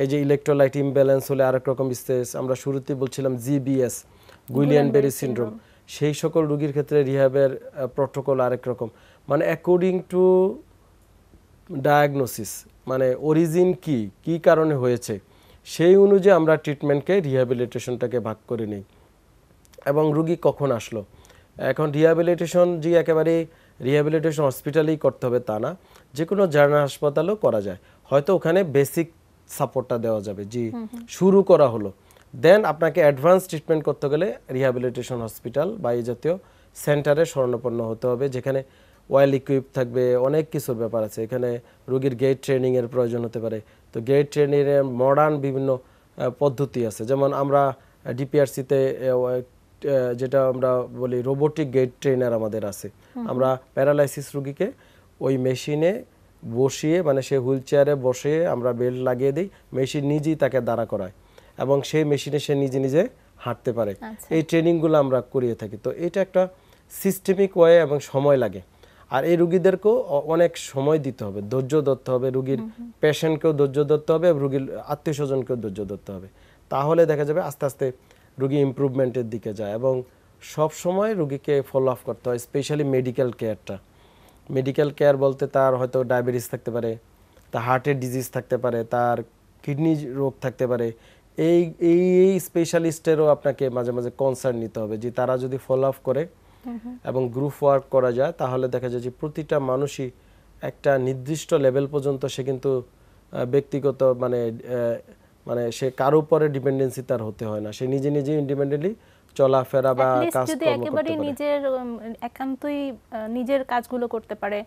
এই যে ইলেকট্রোলাইট ইমব্যালেন্স হলে আরেক রকম স্টেজ আমরা শুরুতে বলছিলাম জিবিএস গুইলিয়ান বেরি সিন্ড্রোম সেই সকল রুগীর ক্ষেত্রে রিহাবের প্রটোকল আরেক রকম মানে অ্যাকর্ডিং টু ডায়াগনোসিস মানে অরিজিন কি কি কারণে হয়েছে সেই অনুযায়ী আমরা ট্রিটমেন্টকে রিহ্যাবিলিটেশনটাকে ভাগ করে নিই এবং রুগী কখন আসলো এখন রিহ্যাবিলিটেশন যে একেবারে রিহ্যাবিলিটেশন হসপিটালেই করতে হবে তা না যে কোনো জার্নাল হাসপাতালেও করা যায় হয়তো ওখানে বেসিক সাপোর্টটা দেওয়া যাবে জি শুরু করা হলো দেন আপনাকে অ্যাডভান্স ট্রিটমেন্ট করতে গেলে রিহ্যাবিলিটেশন হসপিটাল বা এই জাতীয় সেন্টারে স্বর্ণপন্ন হতে হবে যেখানে ওয়েল ইকুইপ থাকবে অনেক কিছুর ব্যাপার আছে এখানে রুগীর গেট ট্রেনিংয়ের প্রয়োজন হতে পারে তো গেট ট্রেনিংয়ের মডার্ন বিভিন্ন পদ্ধতি আছে যেমন আমরা ডিপিআরসিতে যেটা আমরা বলি রোবোটিক গেট ট্রেনার আমাদের আছে আমরা প্যারালাইসিস রুগীকে ওই মেশিনে বসিয়ে মানে সে হুইল চেয়ারে বসে আমরা বেল্ট লাগিয়ে দিই মেশিন নিজেই তাকে দাঁড়া করায় এবং সেই মেশিনে সে নিজে নিজে হাঁটতে পারে আচ্ছা। এই ট্রেনিংগুলো আমরা করিয়ে থাকি তো এটা একটা সিস্টেমিক ওয়ে এবং সময় লাগে আর এই রুগীদেরকেও অনেক সময় দিতে হবে ধৈর্য ধরতে হবে রুগীর পেশেন্টকেও ধৈর্য ধরতে হবে রুগীর আত্মীয় স্বজনকেও ধৈর্য ধরতে হবে তাহলে দেখা যাবে আস্তে আস্তে রুগী ইম্প্রুভমেন্টের দিকে যায় এবং সব সময় রুগীকে ফলো আপ করতে হয় স্পেশালি মেডিকেল কেয়ারটা মেডিকেল কেয়ার বলতে তার হয়তো ডায়াবেটিস থাকতে পারে তার হার্টের ডিজিজ থাকতে পারে তার কিডনি রোগ থাকতে পারে এই এই এই স্পেশালিস্টেরও আপনাকে মাঝে মাঝে কনসার্ন নিতে হবে যে তারা যদি ফলো আপ করে এবং গ্রুপ ওয়ার্ক করা যায় তাহলে দেখা যায় যে প্রতিটা মানুষই একটা নির্দিষ্ট লেভেল পর্যন্ত সে কিন্তু ব্যক্তিগত মানে মানে সে কার উপরে ডিপেন্ডেন্সি তার হতে হয় না সে নিজে নিজে ইন্ডিপেন্ডেন্টলি চলাফেরা বা কাজ করতে পারে একেবারে নিজের একান্তই নিজের কাজগুলো করতে পারে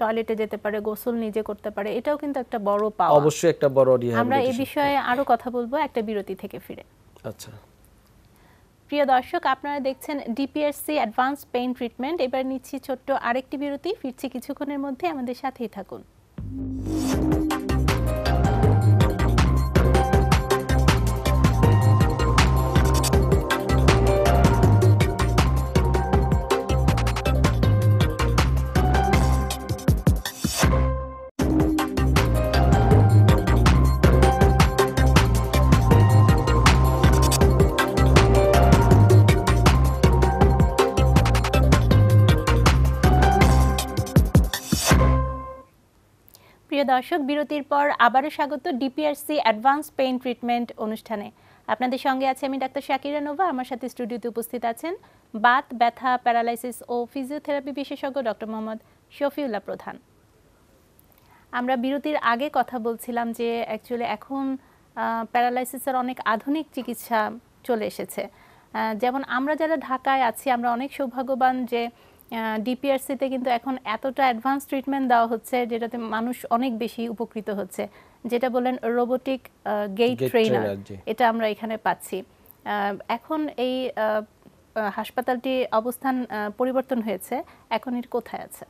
টয়লেটে যেতে পারে গোসল নিজে করতে পারে এটাও কিন্তু একটা বড় পাওয়া অবশ্যই একটা বড় আমরা এই বিষয়ে আরো কথা বলবো একটা বিরতি থেকে ফিরে আচ্ছা প্রিয় দর্শক আপনারা দেখছেন ডিপিএসসি অ্যাডভান্স পেইন ট্রিটমেন্ট এবার নিচ্ছি ছোট্ট আরেকটি বিরতি ফিরছি কিছুক্ষণের মধ্যে আমাদের সাথেই থাকুন প্রিয় দর্শক বিরতির পর আবারও স্বাগত ডিপিআরসি অ্যাডভান্স পেইন ট্রিটমেন্ট অনুষ্ঠানে আপনাদের সঙ্গে আছে আমি ডাক্তার শাকিরা নোভা আমার সাথে স্টুডিওতে উপস্থিত আছেন বাত ব্যথা প্যারালাইসিস ও ফিজিওথেরাপি বিশেষজ্ঞ ডক্টর মোহাম্মদ শফিউল্লাহ প্রধান আমরা বিরতির আগে কথা বলছিলাম যে অ্যাকচুয়ালি এখন প্যারালাইসিসের অনেক আধুনিক চিকিৎসা চলে এসেছে যেমন আমরা যারা ঢাকায় আছি আমরা অনেক সৌভাগ্যবান যে ডিপিআরসিতে কিন্তু এখন এতটা অ্যাডভান্স ট্রিটমেন্ট দেওয়া হচ্ছে যেটাতে মানুষ অনেক বেশি উপকৃত হচ্ছে যেটা বলেন রোবোটিক গেট ট্রেনার এটা আমরা এখানে পাচ্ছি এখন এই হাসপাতালটি অবস্থান পরিবর্তন হয়েছে এখন এর কোথায় আছে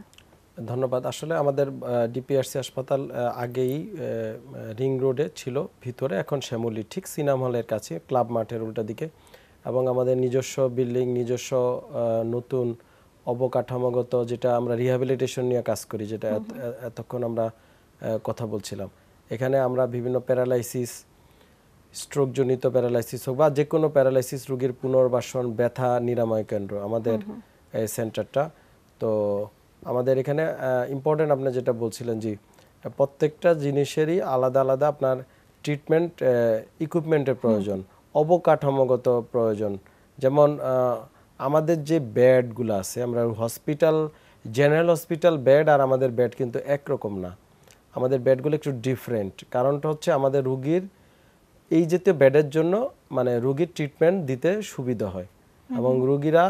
ধন্যবাদ আসলে আমাদের ডিপিআরসি হাসপাতাল আগেই রিং রোডে ছিল ভিতরে এখন শ্যামলি ঠিক সিনেমা হলের কাছে ক্লাব মাঠের উল্টা দিকে এবং আমাদের নিজস্ব বিল্ডিং নিজস্ব নতুন অবকাঠামোগত যেটা আমরা রিহ্যাবিলিটেশন নিয়ে কাজ করি যেটা এতক্ষণ আমরা কথা বলছিলাম এখানে আমরা বিভিন্ন প্যারালাইসিস স্ট্রোকজনিত প্যারালাইসিস হোক বা যে কোনো প্যারালাইসিস রোগীর পুনর্বাসন ব্যথা নিরাময় কেন্দ্র আমাদের এই সেন্টারটা তো আমাদের এখানে ইম্পর্টেন্ট আপনি যেটা বলছিলেন জি প্রত্যেকটা জিনিসেরই আলাদা আলাদা আপনার ট্রিটমেন্ট ইকুইপমেন্টের প্রয়োজন অবকাঠামোগত প্রয়োজন যেমন আমাদের যে বেডগুলো আছে আমরা হসপিটাল জেনারেল হসপিটাল বেড আর আমাদের বেড কিন্তু একরকম না আমাদের বেডগুলো একটু ডিফারেন্ট কারণটা হচ্ছে আমাদের রুগীর এই জাতীয় বেডের জন্য মানে রুগীর ট্রিটমেন্ট দিতে সুবিধা হয় এবং রুগীরা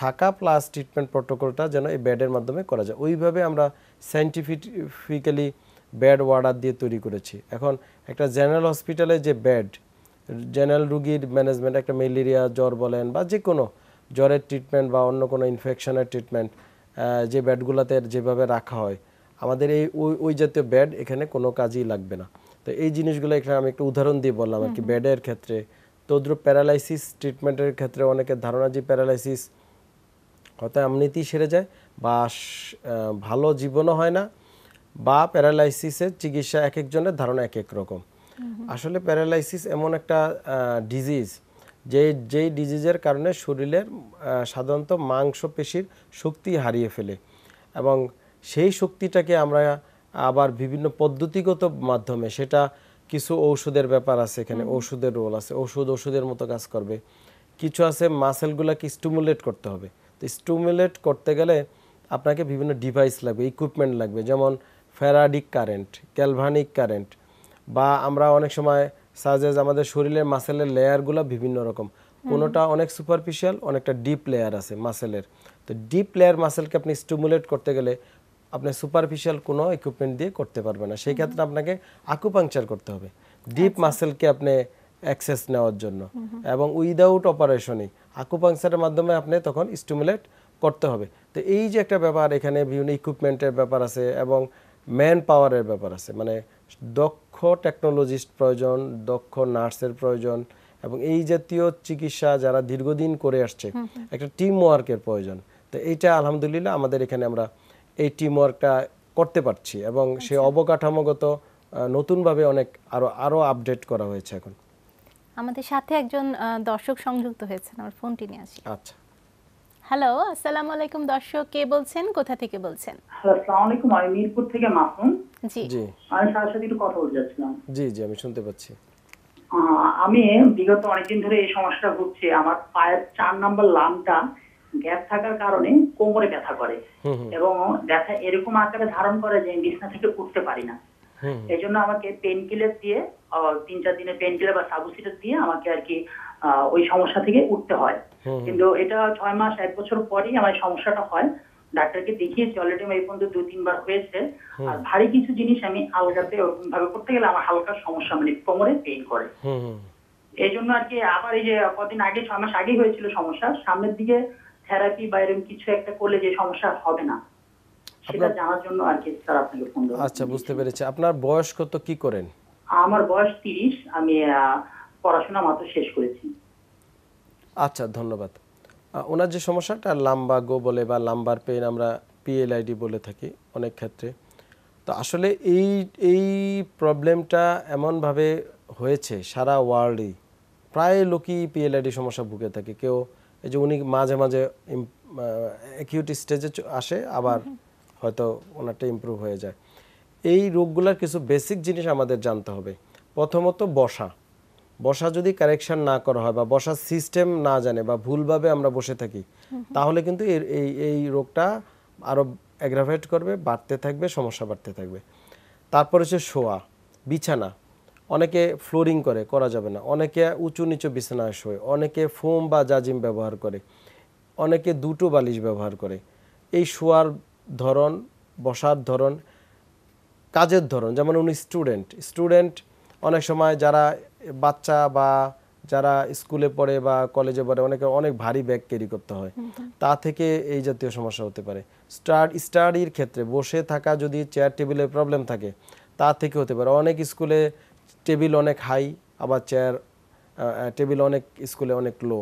থাকা প্লাস ট্রিটমেন্ট প্রোটোকলটা যেন এই বেডের মাধ্যমে করা যায় ওইভাবে আমরা সাইন্টিফিকালি বেড ওয়ার্ডার দিয়ে তৈরি করেছি এখন একটা জেনারেল হসপিটালে যে বেড জেনারেল রুগীর ম্যানেজমেন্ট একটা ম্যালেরিয়া জ্বর বলেন বা যে কোনো জ্বরের ট্রিটমেন্ট বা অন্য কোনো ইনফেকশনের ট্রিটমেন্ট যে ব্যাডগুলোতে যেভাবে রাখা হয় আমাদের এই ওই ওই জাতীয় ব্যাড এখানে কোনো কাজই লাগবে না তো এই জিনিসগুলো এখানে আমি একটু উদাহরণ দিয়ে বললাম আর কি ব্যাডের ক্ষেত্রে তদ্রুপ প্যারালাইসিস ট্রিটমেন্টের ক্ষেত্রে অনেকের ধারণা যে প্যারালাইসিস হয়তো এমনিতেই সেরে যায় বা ভালো জীবনও হয় না বা প্যারালাইসিসের চিকিৎসা এক একজনের ধারণা এক এক রকম আসলে প্যারালাইসিস এমন একটা ডিজিজ যে যেই ডিজিজের কারণে শরীরের সাধারণত মাংসপেশির শক্তি হারিয়ে ফেলে এবং সেই শক্তিটাকে আমরা আবার বিভিন্ন পদ্ধতিগত মাধ্যমে সেটা কিছু ঔষধের ব্যাপার আছে এখানে ওষুধের রোল আছে ওষুধ ওষুধের মতো কাজ করবে কিছু আছে মাসেলগুলোকে স্টুমুলেট করতে হবে তো স্টুমুলেট করতে গেলে আপনাকে বিভিন্ন ডিভাইস লাগবে ইকুইপমেন্ট লাগবে যেমন ফেরাডিক কারেন্ট ক্যালভানিক কারেন্ট বা আমরা অনেক সময় সাজেজ আমাদের শরীরের মাসেলের লেয়ারগুলো বিভিন্ন রকম কোনোটা অনেক সুপারফিশিয়াল অনেকটা ডিপ লেয়ার আছে মাসেলের তো ডিপ লেয়ার মাসেলকে আপনি স্টিমুলেট করতে গেলে আপনি সুপারফিশিয়াল কোনো ইকুইপমেন্ট দিয়ে করতে পারবে না সেই ক্ষেত্রে আপনাকে আকুপাংচার করতে হবে ডিপ আচ্ছা। মাসেলকে আপনি অ্যাক্সেস নেওয়ার জন্য এবং উইদাউট অপারেশনই আকুপাংচারের মাধ্যমে আপনি তখন স্টিমুলেট করতে হবে তো এই যে একটা ব্যাপার এখানে বিভিন্ন ইকুইপমেন্টের ব্যাপার আছে এবং ম্যান পাওয়ারের ব্যাপার আছে মানে দক্ষ টেকনোলজিস্ট প্রয়োজন দক্ষ নার্সের প্রয়োজন এবং এই জাতীয় চিকিৎসা যারা দীর্ঘদিন করে আসছে একটা টিম ওয়ার্কের প্রয়োজন তো এইটা আলহামদুলিল্লাহ আমাদের এখানে আমরা এই টিম ওয়ার্কটা করতে পারছি এবং সে আচ্ছা। অবকাঠামোগত নতুনভাবে অনেক আরও আরও আপডেট করা হয়েছে এখন আমাদের সাথে একজন দর্শক সংযুক্ত হয়েছেন আমার ফোনটি নিয়ে আসি আচ্ছা হ্যালো আসসালামু আলাইকুম দর্শক কে বলছেন কোথা থেকে বলছেন আসসালামু আলাইকুম আমি মিরপুর থেকে মাসুম জি জি আমি সাথে একটু কথা বলতে যাচ্ছিলাম জি জি আমি শুনতে পাচ্ছি আমি বিগত অনেকদিন ধরে এই সমস্যাটা হচ্ছে আমার পায়ের চার নম্বর লামটা গ্যাপ থাকার কারণে কোমরে ব্যথা করে এবং ব্যথা এরকম আকারে ধারণ করে যে বিছনা থেকে উঠতে পারি না এই জন্য আমাকে পেন কিলার দিয়ে তিন চার দিনে পেন কিলার বা সাবুসিটার দিয়ে আমাকে আর কি ওই সমস্যা থেকে উঠতে হয় কিন্তু এটা ছয় মাস এক বছর পরেই আমার সমস্যাটা হয় ডাক্তারকে দেখিয়েছি অলরেডি আমার এই পর্যন্ত দু তিনবার হয়েছে আর ভারী কিছু জিনিস আমি আলগাতে ওরকম ভাবে করতে গেলে আমার হালকা সমস্যা মানে কোমরে পেইন করে এই জন্য আর কি আবার এই যে কদিন আগে ছয় মাস আগেই হয়েছিল সমস্যা সামনের দিকে থেরাপি বা এরকম কিছু একটা করলে যে সমস্যা হবে না সেটা জানার জন্য আর কি স্যার আপনাকে ফোন আচ্ছা বুঝতে পেরেছি আপনার বয়স কত কি করেন আমার বয়স তিরিশ আমি পড়াশোনা মাত্র শেষ করেছি আচ্ছা ধন্যবাদ ওনার যে সমস্যাটা লাম্বা গো বলে বা লাম্বার পেন আমরা পিএলআইডি বলে থাকি অনেক ক্ষেত্রে তো আসলে এই এই প্রবলেমটা এমনভাবে হয়েছে সারা ওয়ার্ল্ডেই প্রায় লোকই পিএলআইডি সমস্যা ভুগে থাকে কেউ এই যে উনি মাঝে মাঝে অ্যাকিউট স্টেজে আসে আবার হয়তো ওনারটা ইম্প্রুভ হয়ে যায় এই রোগগুলোর কিছু বেসিক জিনিস আমাদের জানতে হবে প্রথমত বসা বসা যদি কারেকশন না করা হয় বা বসার সিস্টেম না জানে বা ভুলভাবে আমরা বসে থাকি তাহলে কিন্তু এই এই রোগটা আরও অ্যাগ্রাভেট করবে বাড়তে থাকবে সমস্যা বাড়তে থাকবে তারপর হচ্ছে শোয়া বিছানা অনেকে ফ্লোরিং করে করা যাবে না অনেকে উঁচু নিচু বিছানায় শোয় অনেকে ফোম বা জাজিম ব্যবহার করে অনেকে দুটো বালিশ ব্যবহার করে এই শোয়ার ধরন বসার ধরন কাজের ধরন যেমন উনি স্টুডেন্ট স্টুডেন্ট অনেক সময় যারা বাচ্চা বা যারা স্কুলে পড়ে বা কলেজে পড়ে অনেকে অনেক ভারী ব্যাগ ক্যারি করতে হয় তা থেকে এই জাতীয় সমস্যা হতে পারে স্টার স্টাডির ক্ষেত্রে বসে থাকা যদি চেয়ার টেবিলের প্রবলেম থাকে তা থেকে হতে পারে অনেক স্কুলে টেবিল অনেক হাই আবার চেয়ার টেবিল অনেক স্কুলে অনেক লো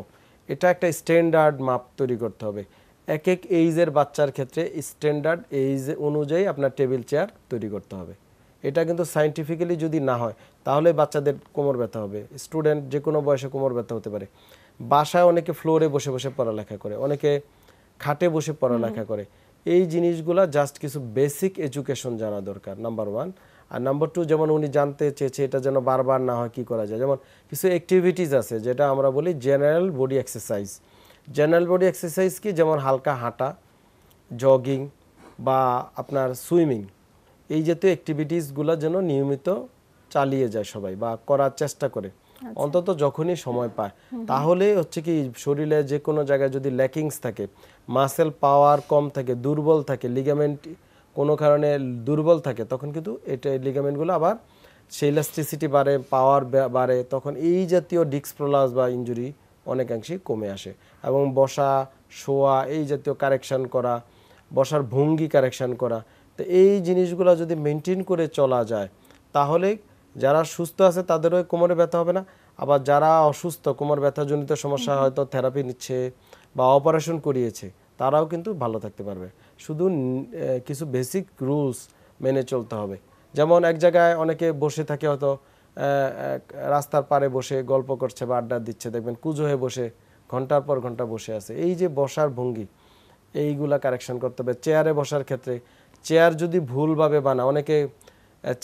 এটা একটা স্ট্যান্ডার্ড মাপ তৈরি করতে হবে এক এক এইজের বাচ্চার ক্ষেত্রে স্ট্যান্ডার্ড এইজ অনুযায়ী আপনার টেবিল চেয়ার তৈরি করতে হবে এটা কিন্তু সাইন্টিফিক্যালি যদি না হয় তাহলে বাচ্চাদের কোমর ব্যথা হবে স্টুডেন্ট যে কোনো বয়সে কোমর ব্যথা হতে পারে বাসায় অনেকে ফ্লোরে বসে বসে পড়ালেখা করে অনেকে খাটে বসে পড়ালেখা করে এই জিনিসগুলো জাস্ট কিছু বেসিক এডুকেশন জানা দরকার নাম্বার ওয়ান আর নাম্বার টু যেমন উনি জানতে চেয়েছে এটা যেন বারবার না হয় কী করা যায় যেমন কিছু অ্যাক্টিভিটিস আছে যেটা আমরা বলি general body exercise general body exercise কি যেমন হালকা হাঁটা জগিং বা আপনার সুইমিং এই জাতীয় অ্যাক্টিভিটিসগুলো যেন নিয়মিত চালিয়ে যায় সবাই বা করার চেষ্টা করে আচ্ছা। অন্তত যখনই সময় পায় তাহলে হচ্ছে কি শরীরে যে কোনো জায়গায় যদি ল্যাকিংস থাকে মাসেল পাওয়ার কম থাকে দুর্বল থাকে লিগামেন্ট কোনো কারণে দুর্বল থাকে তখন কিন্তু এটা লিগামেন্টগুলো আবার সেই ইলাস্টিসিটি বাড়ে পাওয়ার বাড়ে তখন এই জাতীয় ডিস্ক প্রলাস বা ইঞ্জুরি অনেকাংশেই কমে আসে এবং বসা শোয়া এই জাতীয় কারেকশান করা বসার ভঙ্গি কারেকশান করা তো এই জিনিসগুলো যদি মেনটেন করে চলা যায় তাহলে যারা সুস্থ আছে তাদেরও কোমরে ব্যথা হবে না আবার যারা অসুস্থ কোমর ব্যথাজনিত সমস্যা হয়তো থেরাপি নিচ্ছে বা অপারেশন করিয়েছে তারাও কিন্তু ভালো থাকতে পারবে শুধু কিছু বেসিক রুলস মেনে চলতে হবে যেমন এক জায়গায় অনেকে বসে থাকে হয়তো রাস্তার পারে বসে গল্প করছে বা আড্ডা দিচ্ছে দেখবেন কুজো হয়ে বসে ঘন্টার পর ঘন্টা বসে আছে এই যে বসার ভঙ্গি এইগুলা কারেকশন করতে হবে চেয়ারে বসার ক্ষেত্রে চেয়ার যদি ভুলভাবে বানা অনেকে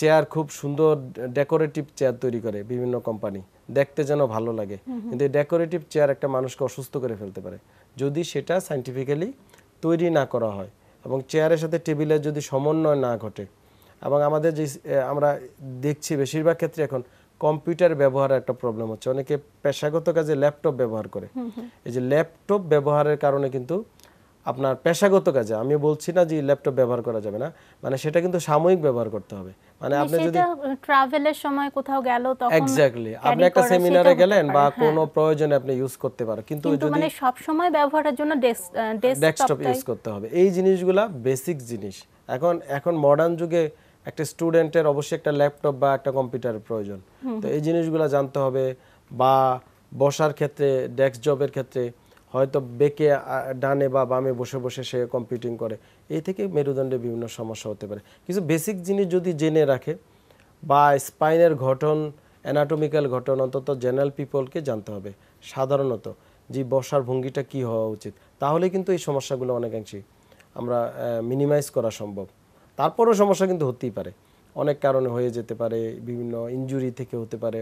চেয়ার খুব সুন্দর ডেকোরেটিভ চেয়ার তৈরি করে বিভিন্ন কোম্পানি দেখতে যেন ভালো লাগে কিন্তু ডেকোরেটিভ চেয়ার একটা মানুষকে অসুস্থ করে ফেলতে পারে যদি সেটা সাইন্টিফিক্যালি তৈরি না করা হয় এবং চেয়ারের সাথে টেবিলের যদি সমন্বয় না ঘটে এবং আমাদের যে আমরা দেখছি বেশিরভাগ ক্ষেত্রে এখন কম্পিউটার ব্যবহারের একটা প্রবলেম হচ্ছে অনেকে পেশাগত কাজে ল্যাপটপ ব্যবহার করে এই যে ল্যাপটপ ব্যবহারের কারণে কিন্তু আপনার পেশাগত কাজে আমি বলছি না যে ল্যাপটপ ব্যবহার করা যাবে না মানে সেটা কিন্তু সাময়িক ব্যবহার করতে হবে মানে, মানে আপনি যদি ট্রাভেলের সময় কোথাও গেল তখন এক্স্যাক্টলি আপনি একটা সেমিনারে গেলেন বা হ্যাঁ। কোনো প্রয়োজনে আপনি ইউজ করতে পারেন কিন্তু যদি মানে সব সময় ব্যবহারের জন্য ডেস্কটপ ইউজ করতে হবে এই জিনিসগুলা বেসিক জিনিস এখন এখন মডার্ন যুগে একটা স্টুডেন্টের অবশ্যই একটা ল্যাপটপ বা একটা কম্পিউটারের প্রয়োজন তো এই জিনিসগুলো জানতে হবে বা বসার ক্ষেত্রে ডেস্ক জবের ক্ষেত্রে হয়তো বেঁকে ডানে বা বামে বসে বসে সে কম্পিউটিং করে এই থেকে মেরুদণ্ডে বিভিন্ন সমস্যা হতে পারে কিছু বেসিক জিনিস যদি জেনে রাখে বা স্পাইনের গঠন অ্যানাটমিক্যাল ঘটন অন্তত জেনারেল পিপলকে জানতে হবে সাধারণত যে বসার ভঙ্গিটা কি হওয়া উচিত তাহলে কিন্তু এই সমস্যাগুলো অনেকাংশেই আমরা মিনিমাইজ করা সম্ভব তারপরও সমস্যা কিন্তু হতেই পারে অনেক কারণে হয়ে যেতে পারে বিভিন্ন ইঞ্জুরি থেকে হতে পারে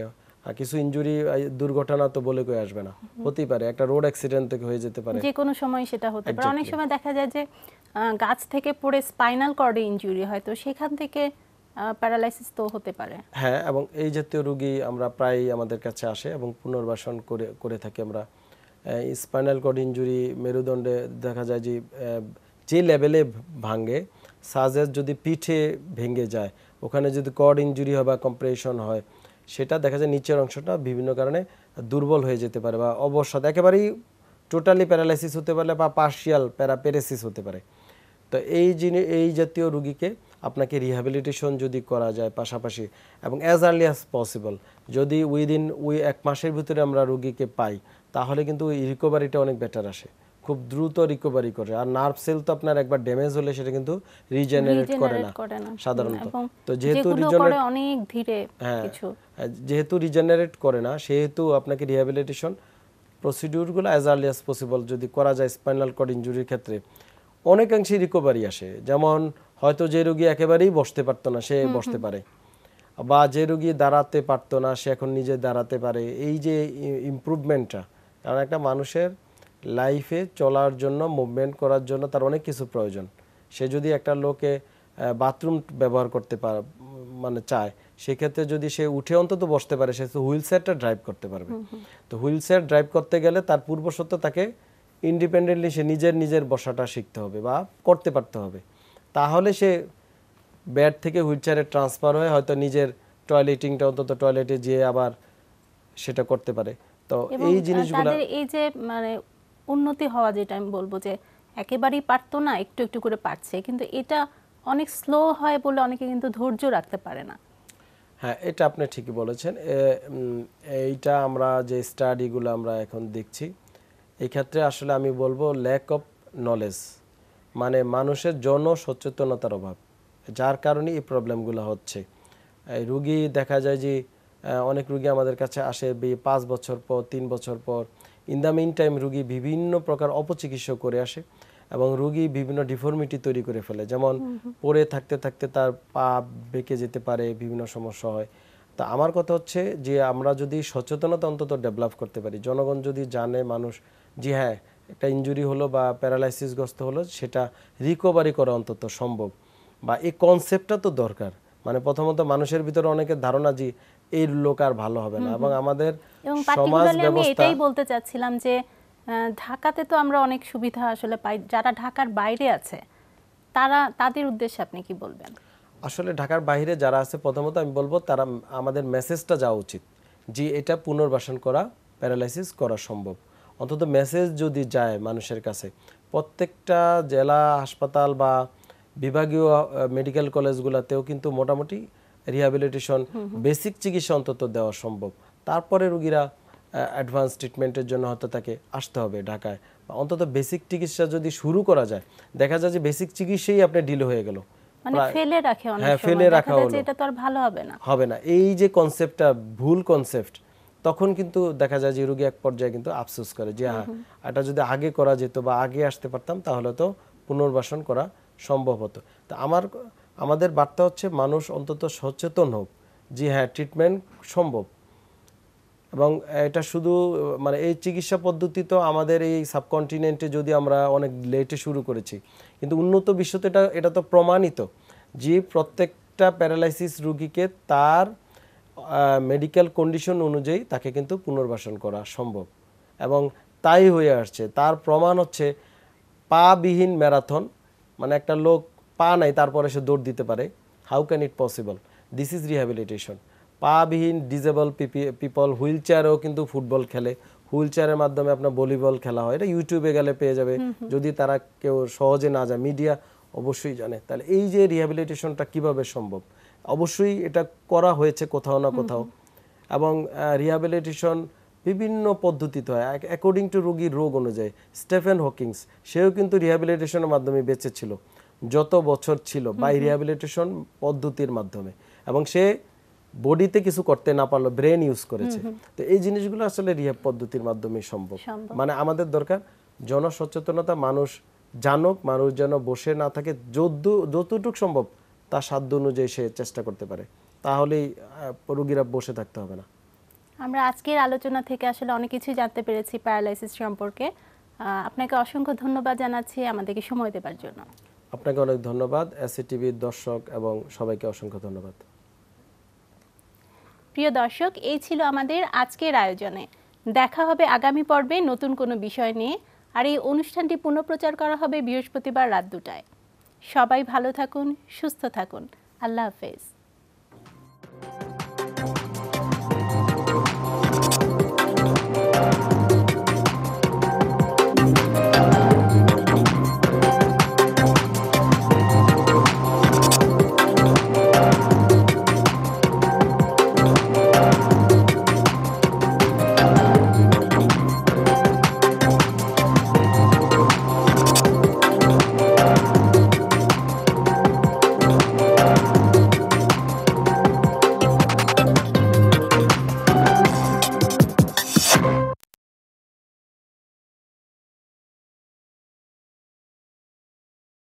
আর কিছু ইনজুরি দুর্ঘটনা তো বলে কই আসবে না হতেই পারে একটা রোড অ্যাক্সিডেন্ট থেকে হয়ে যেতে পারে যে কোনো সময় সেটা হতে পারে অনেক সময় দেখা যায় যে গাছ থেকে পড়ে স্পাইনাল কর্ডে ইনজুরি হয় তো সেখান থেকে প্যারালাইসিস তো হতে পারে হ্যাঁ এবং এই জাতীয় রোগী আমরা প্রায়ই আমাদের কাছে আসে এবং পুনর্বাসন করে করে থাকি আমরা স্পাইনাল কর্ড ইনজুরি মেরুদণ্ডে দেখা যায় যে যে লেভেলে ভাঙে সাজেস যদি পিঠে ভেঙে যায় ওখানে যদি কর্ড ইনজুরি হয় বা কম্প্রেশন হয় সেটা দেখা যায় নিচের অংশটা বিভিন্ন কারণে দুর্বল হয়ে যেতে পারে বা অবসাদ একেবারেই টোটালি প্যারালাইসিস হতে পারে বা পার্শিয়াল প্যারাপেরেসিস হতে পারে তো এই জিনিস এই জাতীয় রুগীকে আপনাকে রিহ্যাবিলিটেশন যদি করা যায় পাশাপাশি এবং অ্যাজ আর্লি অ্যাজ পসিবল যদি উইদিন উই এক মাসের ভিতরে আমরা রুগীকে পাই তাহলে কিন্তু রিকভারিটা অনেক বেটার আসে খুব দ্রুত রিকভারি করে আর নার্ভ সেল তো আপনার একবার ড্যামেজ হলে সেটা কিন্তু রিজেনারেট করে না সাধারণত তো যেহেতু রিজেনারেট করে অনেক ধীরে হ্যাঁ, কিছু হ্যাঁ, যেহেতু রিজেনারেট করে না সেহেতু আপনাকে রিহ্যাবিলিটেশন প্রসিডিউরগুলো অ্যাজ আর্লি অ্যাজ পসিবল যদি করা যায় স্পাইনাল কর্ড ইঞ্জুরির ক্ষেত্রে অনেকাংশেই রিকভারি আসে যেমন হয়তো যে রোগী একেবারেই বসতে পারতো না সে বসতে পারে বা যে রোগী দাঁড়াতে পারতো না সে এখন নিজে দাঁড়াতে পারে এই যে ইম্প্রুভমেন্টটা কারণ একটা মানুষের লাইফে চলার জন্য মুভমেন্ট করার জন্য তার অনেক কিছু প্রয়োজন সে যদি একটা লোকে বাথরুম ব্যবহার করতে পার মানে চায় সেক্ষেত্রে যদি সে উঠে অন্তত বসতে পারে সে হুইল সেটটা ড্রাইভ করতে পারবে তো হুইল সেট ড্রাইভ করতে গেলে তার পূর্বশর্ত তাকে ইন্ডিপেন্ডেন্টলি সে নিজের নিজের বসাটা শিখতে হবে বা করতে পারতে হবে তাহলে সে ব্যাট থেকে হুইল চেয়ারে ট্রান্সফার হয়ে হয়তো নিজের টয়লেটিংটা অন্তত টয়লেটে যেয়ে আবার সেটা করতে পারে তো এই জিনিসগুলো এই যে মানে উন্নতি হওয়া যেটা আমি বলবো যে একেবারেই পারতো না একটু একটু করে পারছে কিন্তু এটা অনেক স্লো হয় বলে অনেকে কিন্তু ধৈর্য রাখতে পারে না হ্যাঁ এটা আপনি ঠিকই বলেছেন এইটা আমরা যে স্টাডিগুলো আমরা এখন দেখছি এক্ষেত্রে আসলে আমি বলবো ল্যাক অফ নলেজ মানে মানুষের জন্য সচেতনতার অভাব যার কারণে এই প্রবলেমগুলো হচ্ছে এই রুগী দেখা যায় যে অনেক রুগী আমাদের কাছে আসে পাঁচ বছর পর তিন বছর পর ইন দ্য মেইন টাইম রুগী বিভিন্ন প্রকার অপচিকিৎসক করে আসে এবং রুগী বিভিন্ন ডিফর্মিটি তৈরি করে ফেলে যেমন পড়ে থাকতে থাকতে তার পা বেঁকে যেতে পারে বিভিন্ন সমস্যা হয় তা আমার কথা হচ্ছে যে আমরা যদি সচেতনতা অন্তত ডেভেলপ করতে পারি জনগণ যদি জানে মানুষ যে হ্যাঁ একটা ইঞ্জুরি হলো বা প্যারালাইসিসগ্রস্ত হলো সেটা রিকভারি করা অন্তত সম্ভব বা এই কনসেপ্টটা তো দরকার মানে প্রথমত মানুষের ভিতরে অনেকের ধারণা যে এই লোক আর ভালো হবে না এবং আমাদের সমাজ এটাই বলতে চাচ্ছিলাম যে ঢাকাতে তো আমরা অনেক সুবিধা আসলে পাই যারা ঢাকার বাইরে আছে তারা তাদের উদ্দেশ্যে আপনি কি বলবেন আসলে ঢাকার বাইরে যারা আছে প্রথমত আমি বলবো তারা আমাদের মেসেজটা যাওয়া উচিত যে এটা পুনর্বাসন করা প্যারালাইসিস করা সম্ভব অন্তত মেসেজ যদি যায় মানুষের কাছে প্রত্যেকটা জেলা হাসপাতাল বা বিভাগীয় মেডিকেল কলেজগুলোতেও কিন্তু মোটামুটি রিহ্যাবিলিটেশন বেসিক চিকিৎসা অন্তত দেওয়া সম্ভব তারপরে রুগীরা অ্যাডভান্স ট্রিটমেন্টের জন্য হয়তো তাকে আসতে হবে ঢাকায় অন্তত বেসিক চিকিৎসা যদি শুরু করা যায় দেখা যায় যে বেসিক চিকিৎসাই আপনার ডিল হয়ে গেল মানে হ্যাঁ, এই যে কনসেপ্টটা ভুল কনসেপ্ট তখন কিন্তু দেখা যায় যে এক পর্যায়ে কিন্তু আফসোস করে যে হ্যাঁ এটা যদি আগে করা যেত বা আগে আসতে পারতাম তাহলে তো পুনর্বাসন করা সম্ভব হতো তা আমার আমাদের বার্তা হচ্ছে মানুষ অন্তত সচেতন হোক যে হ্যাঁ ট্রিটমেন্ট সম্ভব এবং এটা শুধু মানে এই চিকিৎসা পদ্ধতি তো আমাদের এই সাবকন্টিনেন্টে যদি আমরা অনেক লেটে শুরু করেছি কিন্তু উন্নত বিশ্বতে এটা এটা তো প্রমাণিত যে প্রত্যেকটা প্যারালাইসিস রুগীকে তার মেডিকেল কন্ডিশন অনুযায়ী তাকে কিন্তু পুনর্বাসন করা সম্ভব এবং তাই হয়ে আসছে তার প্রমাণ হচ্ছে পাবিহীন ম্যারাথন মানে একটা লোক পা নাই তারপরে সে দৌড় দিতে পারে how can it possible this is rehabilitation পাবিহীন ডিজেবল পিপল হুইল চেয়ারেও কিন্তু ফুটবল খেলে হুইল চেয়ারের মাধ্যমে আপনার ভলিবল খেলা হয় এটা ইউটিউবে গেলে পেয়ে যাবে যদি তারা কেউ সহজে না যায় মিডিয়া অবশ্যই জানে তাহলে এই যে রিহ্যাবিলিটেশনটা কিভাবে সম্ভব অবশ্যই এটা করা হয়েছে কোথাও না কোথাও এবং রিহ্যাবিলিটেশন বিভিন্ন পদ্ধতিতে হয় অ্যাকর্ডিং টু রোগীর রোগ অনুযায়ী স্টেফেন হকিংস সেও কিন্তু রিহ্যাবিলিটেশনের মাধ্যমে বেঁচে ছিল যত বছর ছিল বাই রিহ্যাবিলিটেশন পদ্ধতির মাধ্যমে এবং সে বডিতে কিছু করতে না পারলো ব্রেন ইউজ করেছে তো এই জিনিসগুলো আসলে রিহ্যাব পদ্ধতির মাধ্যমে সম্ভব মানে আমাদের দরকার জনসচেতনতা মানুষ জানুক মানুষ যেন বসে না থাকে যতটুক সম্ভব তার সাধ্য অনুযায়ী সে চেষ্টা করতে পারে তাহলেই রুগীরা বসে থাকতে হবে না আমরা আজকের আলোচনা থেকে আসলে অনেক কিছুই জানতে পেরেছি প্যারালাইসিস সম্পর্কে আপনাকে অসংখ্য ধন্যবাদ জানাচ্ছি আমাদেরকে সময় দেবার জন্য আপনাকে অনেক ধন্যবাদ এসি টিভির দর্শক এবং সবাইকে অসংখ্য ধন্যবাদ প্রিয় দর্শক এই ছিল আমাদের আজকের আয়োজনে দেখা হবে আগামী পর্বে নতুন কোনো বিষয় নিয়ে আর এই অনুষ্ঠানটি পুনঃপ্রচার করা হবে বৃহস্পতিবার রাত দুটায় সবাই ভালো থাকুন সুস্থ থাকুন আল্লাহ হাফেজ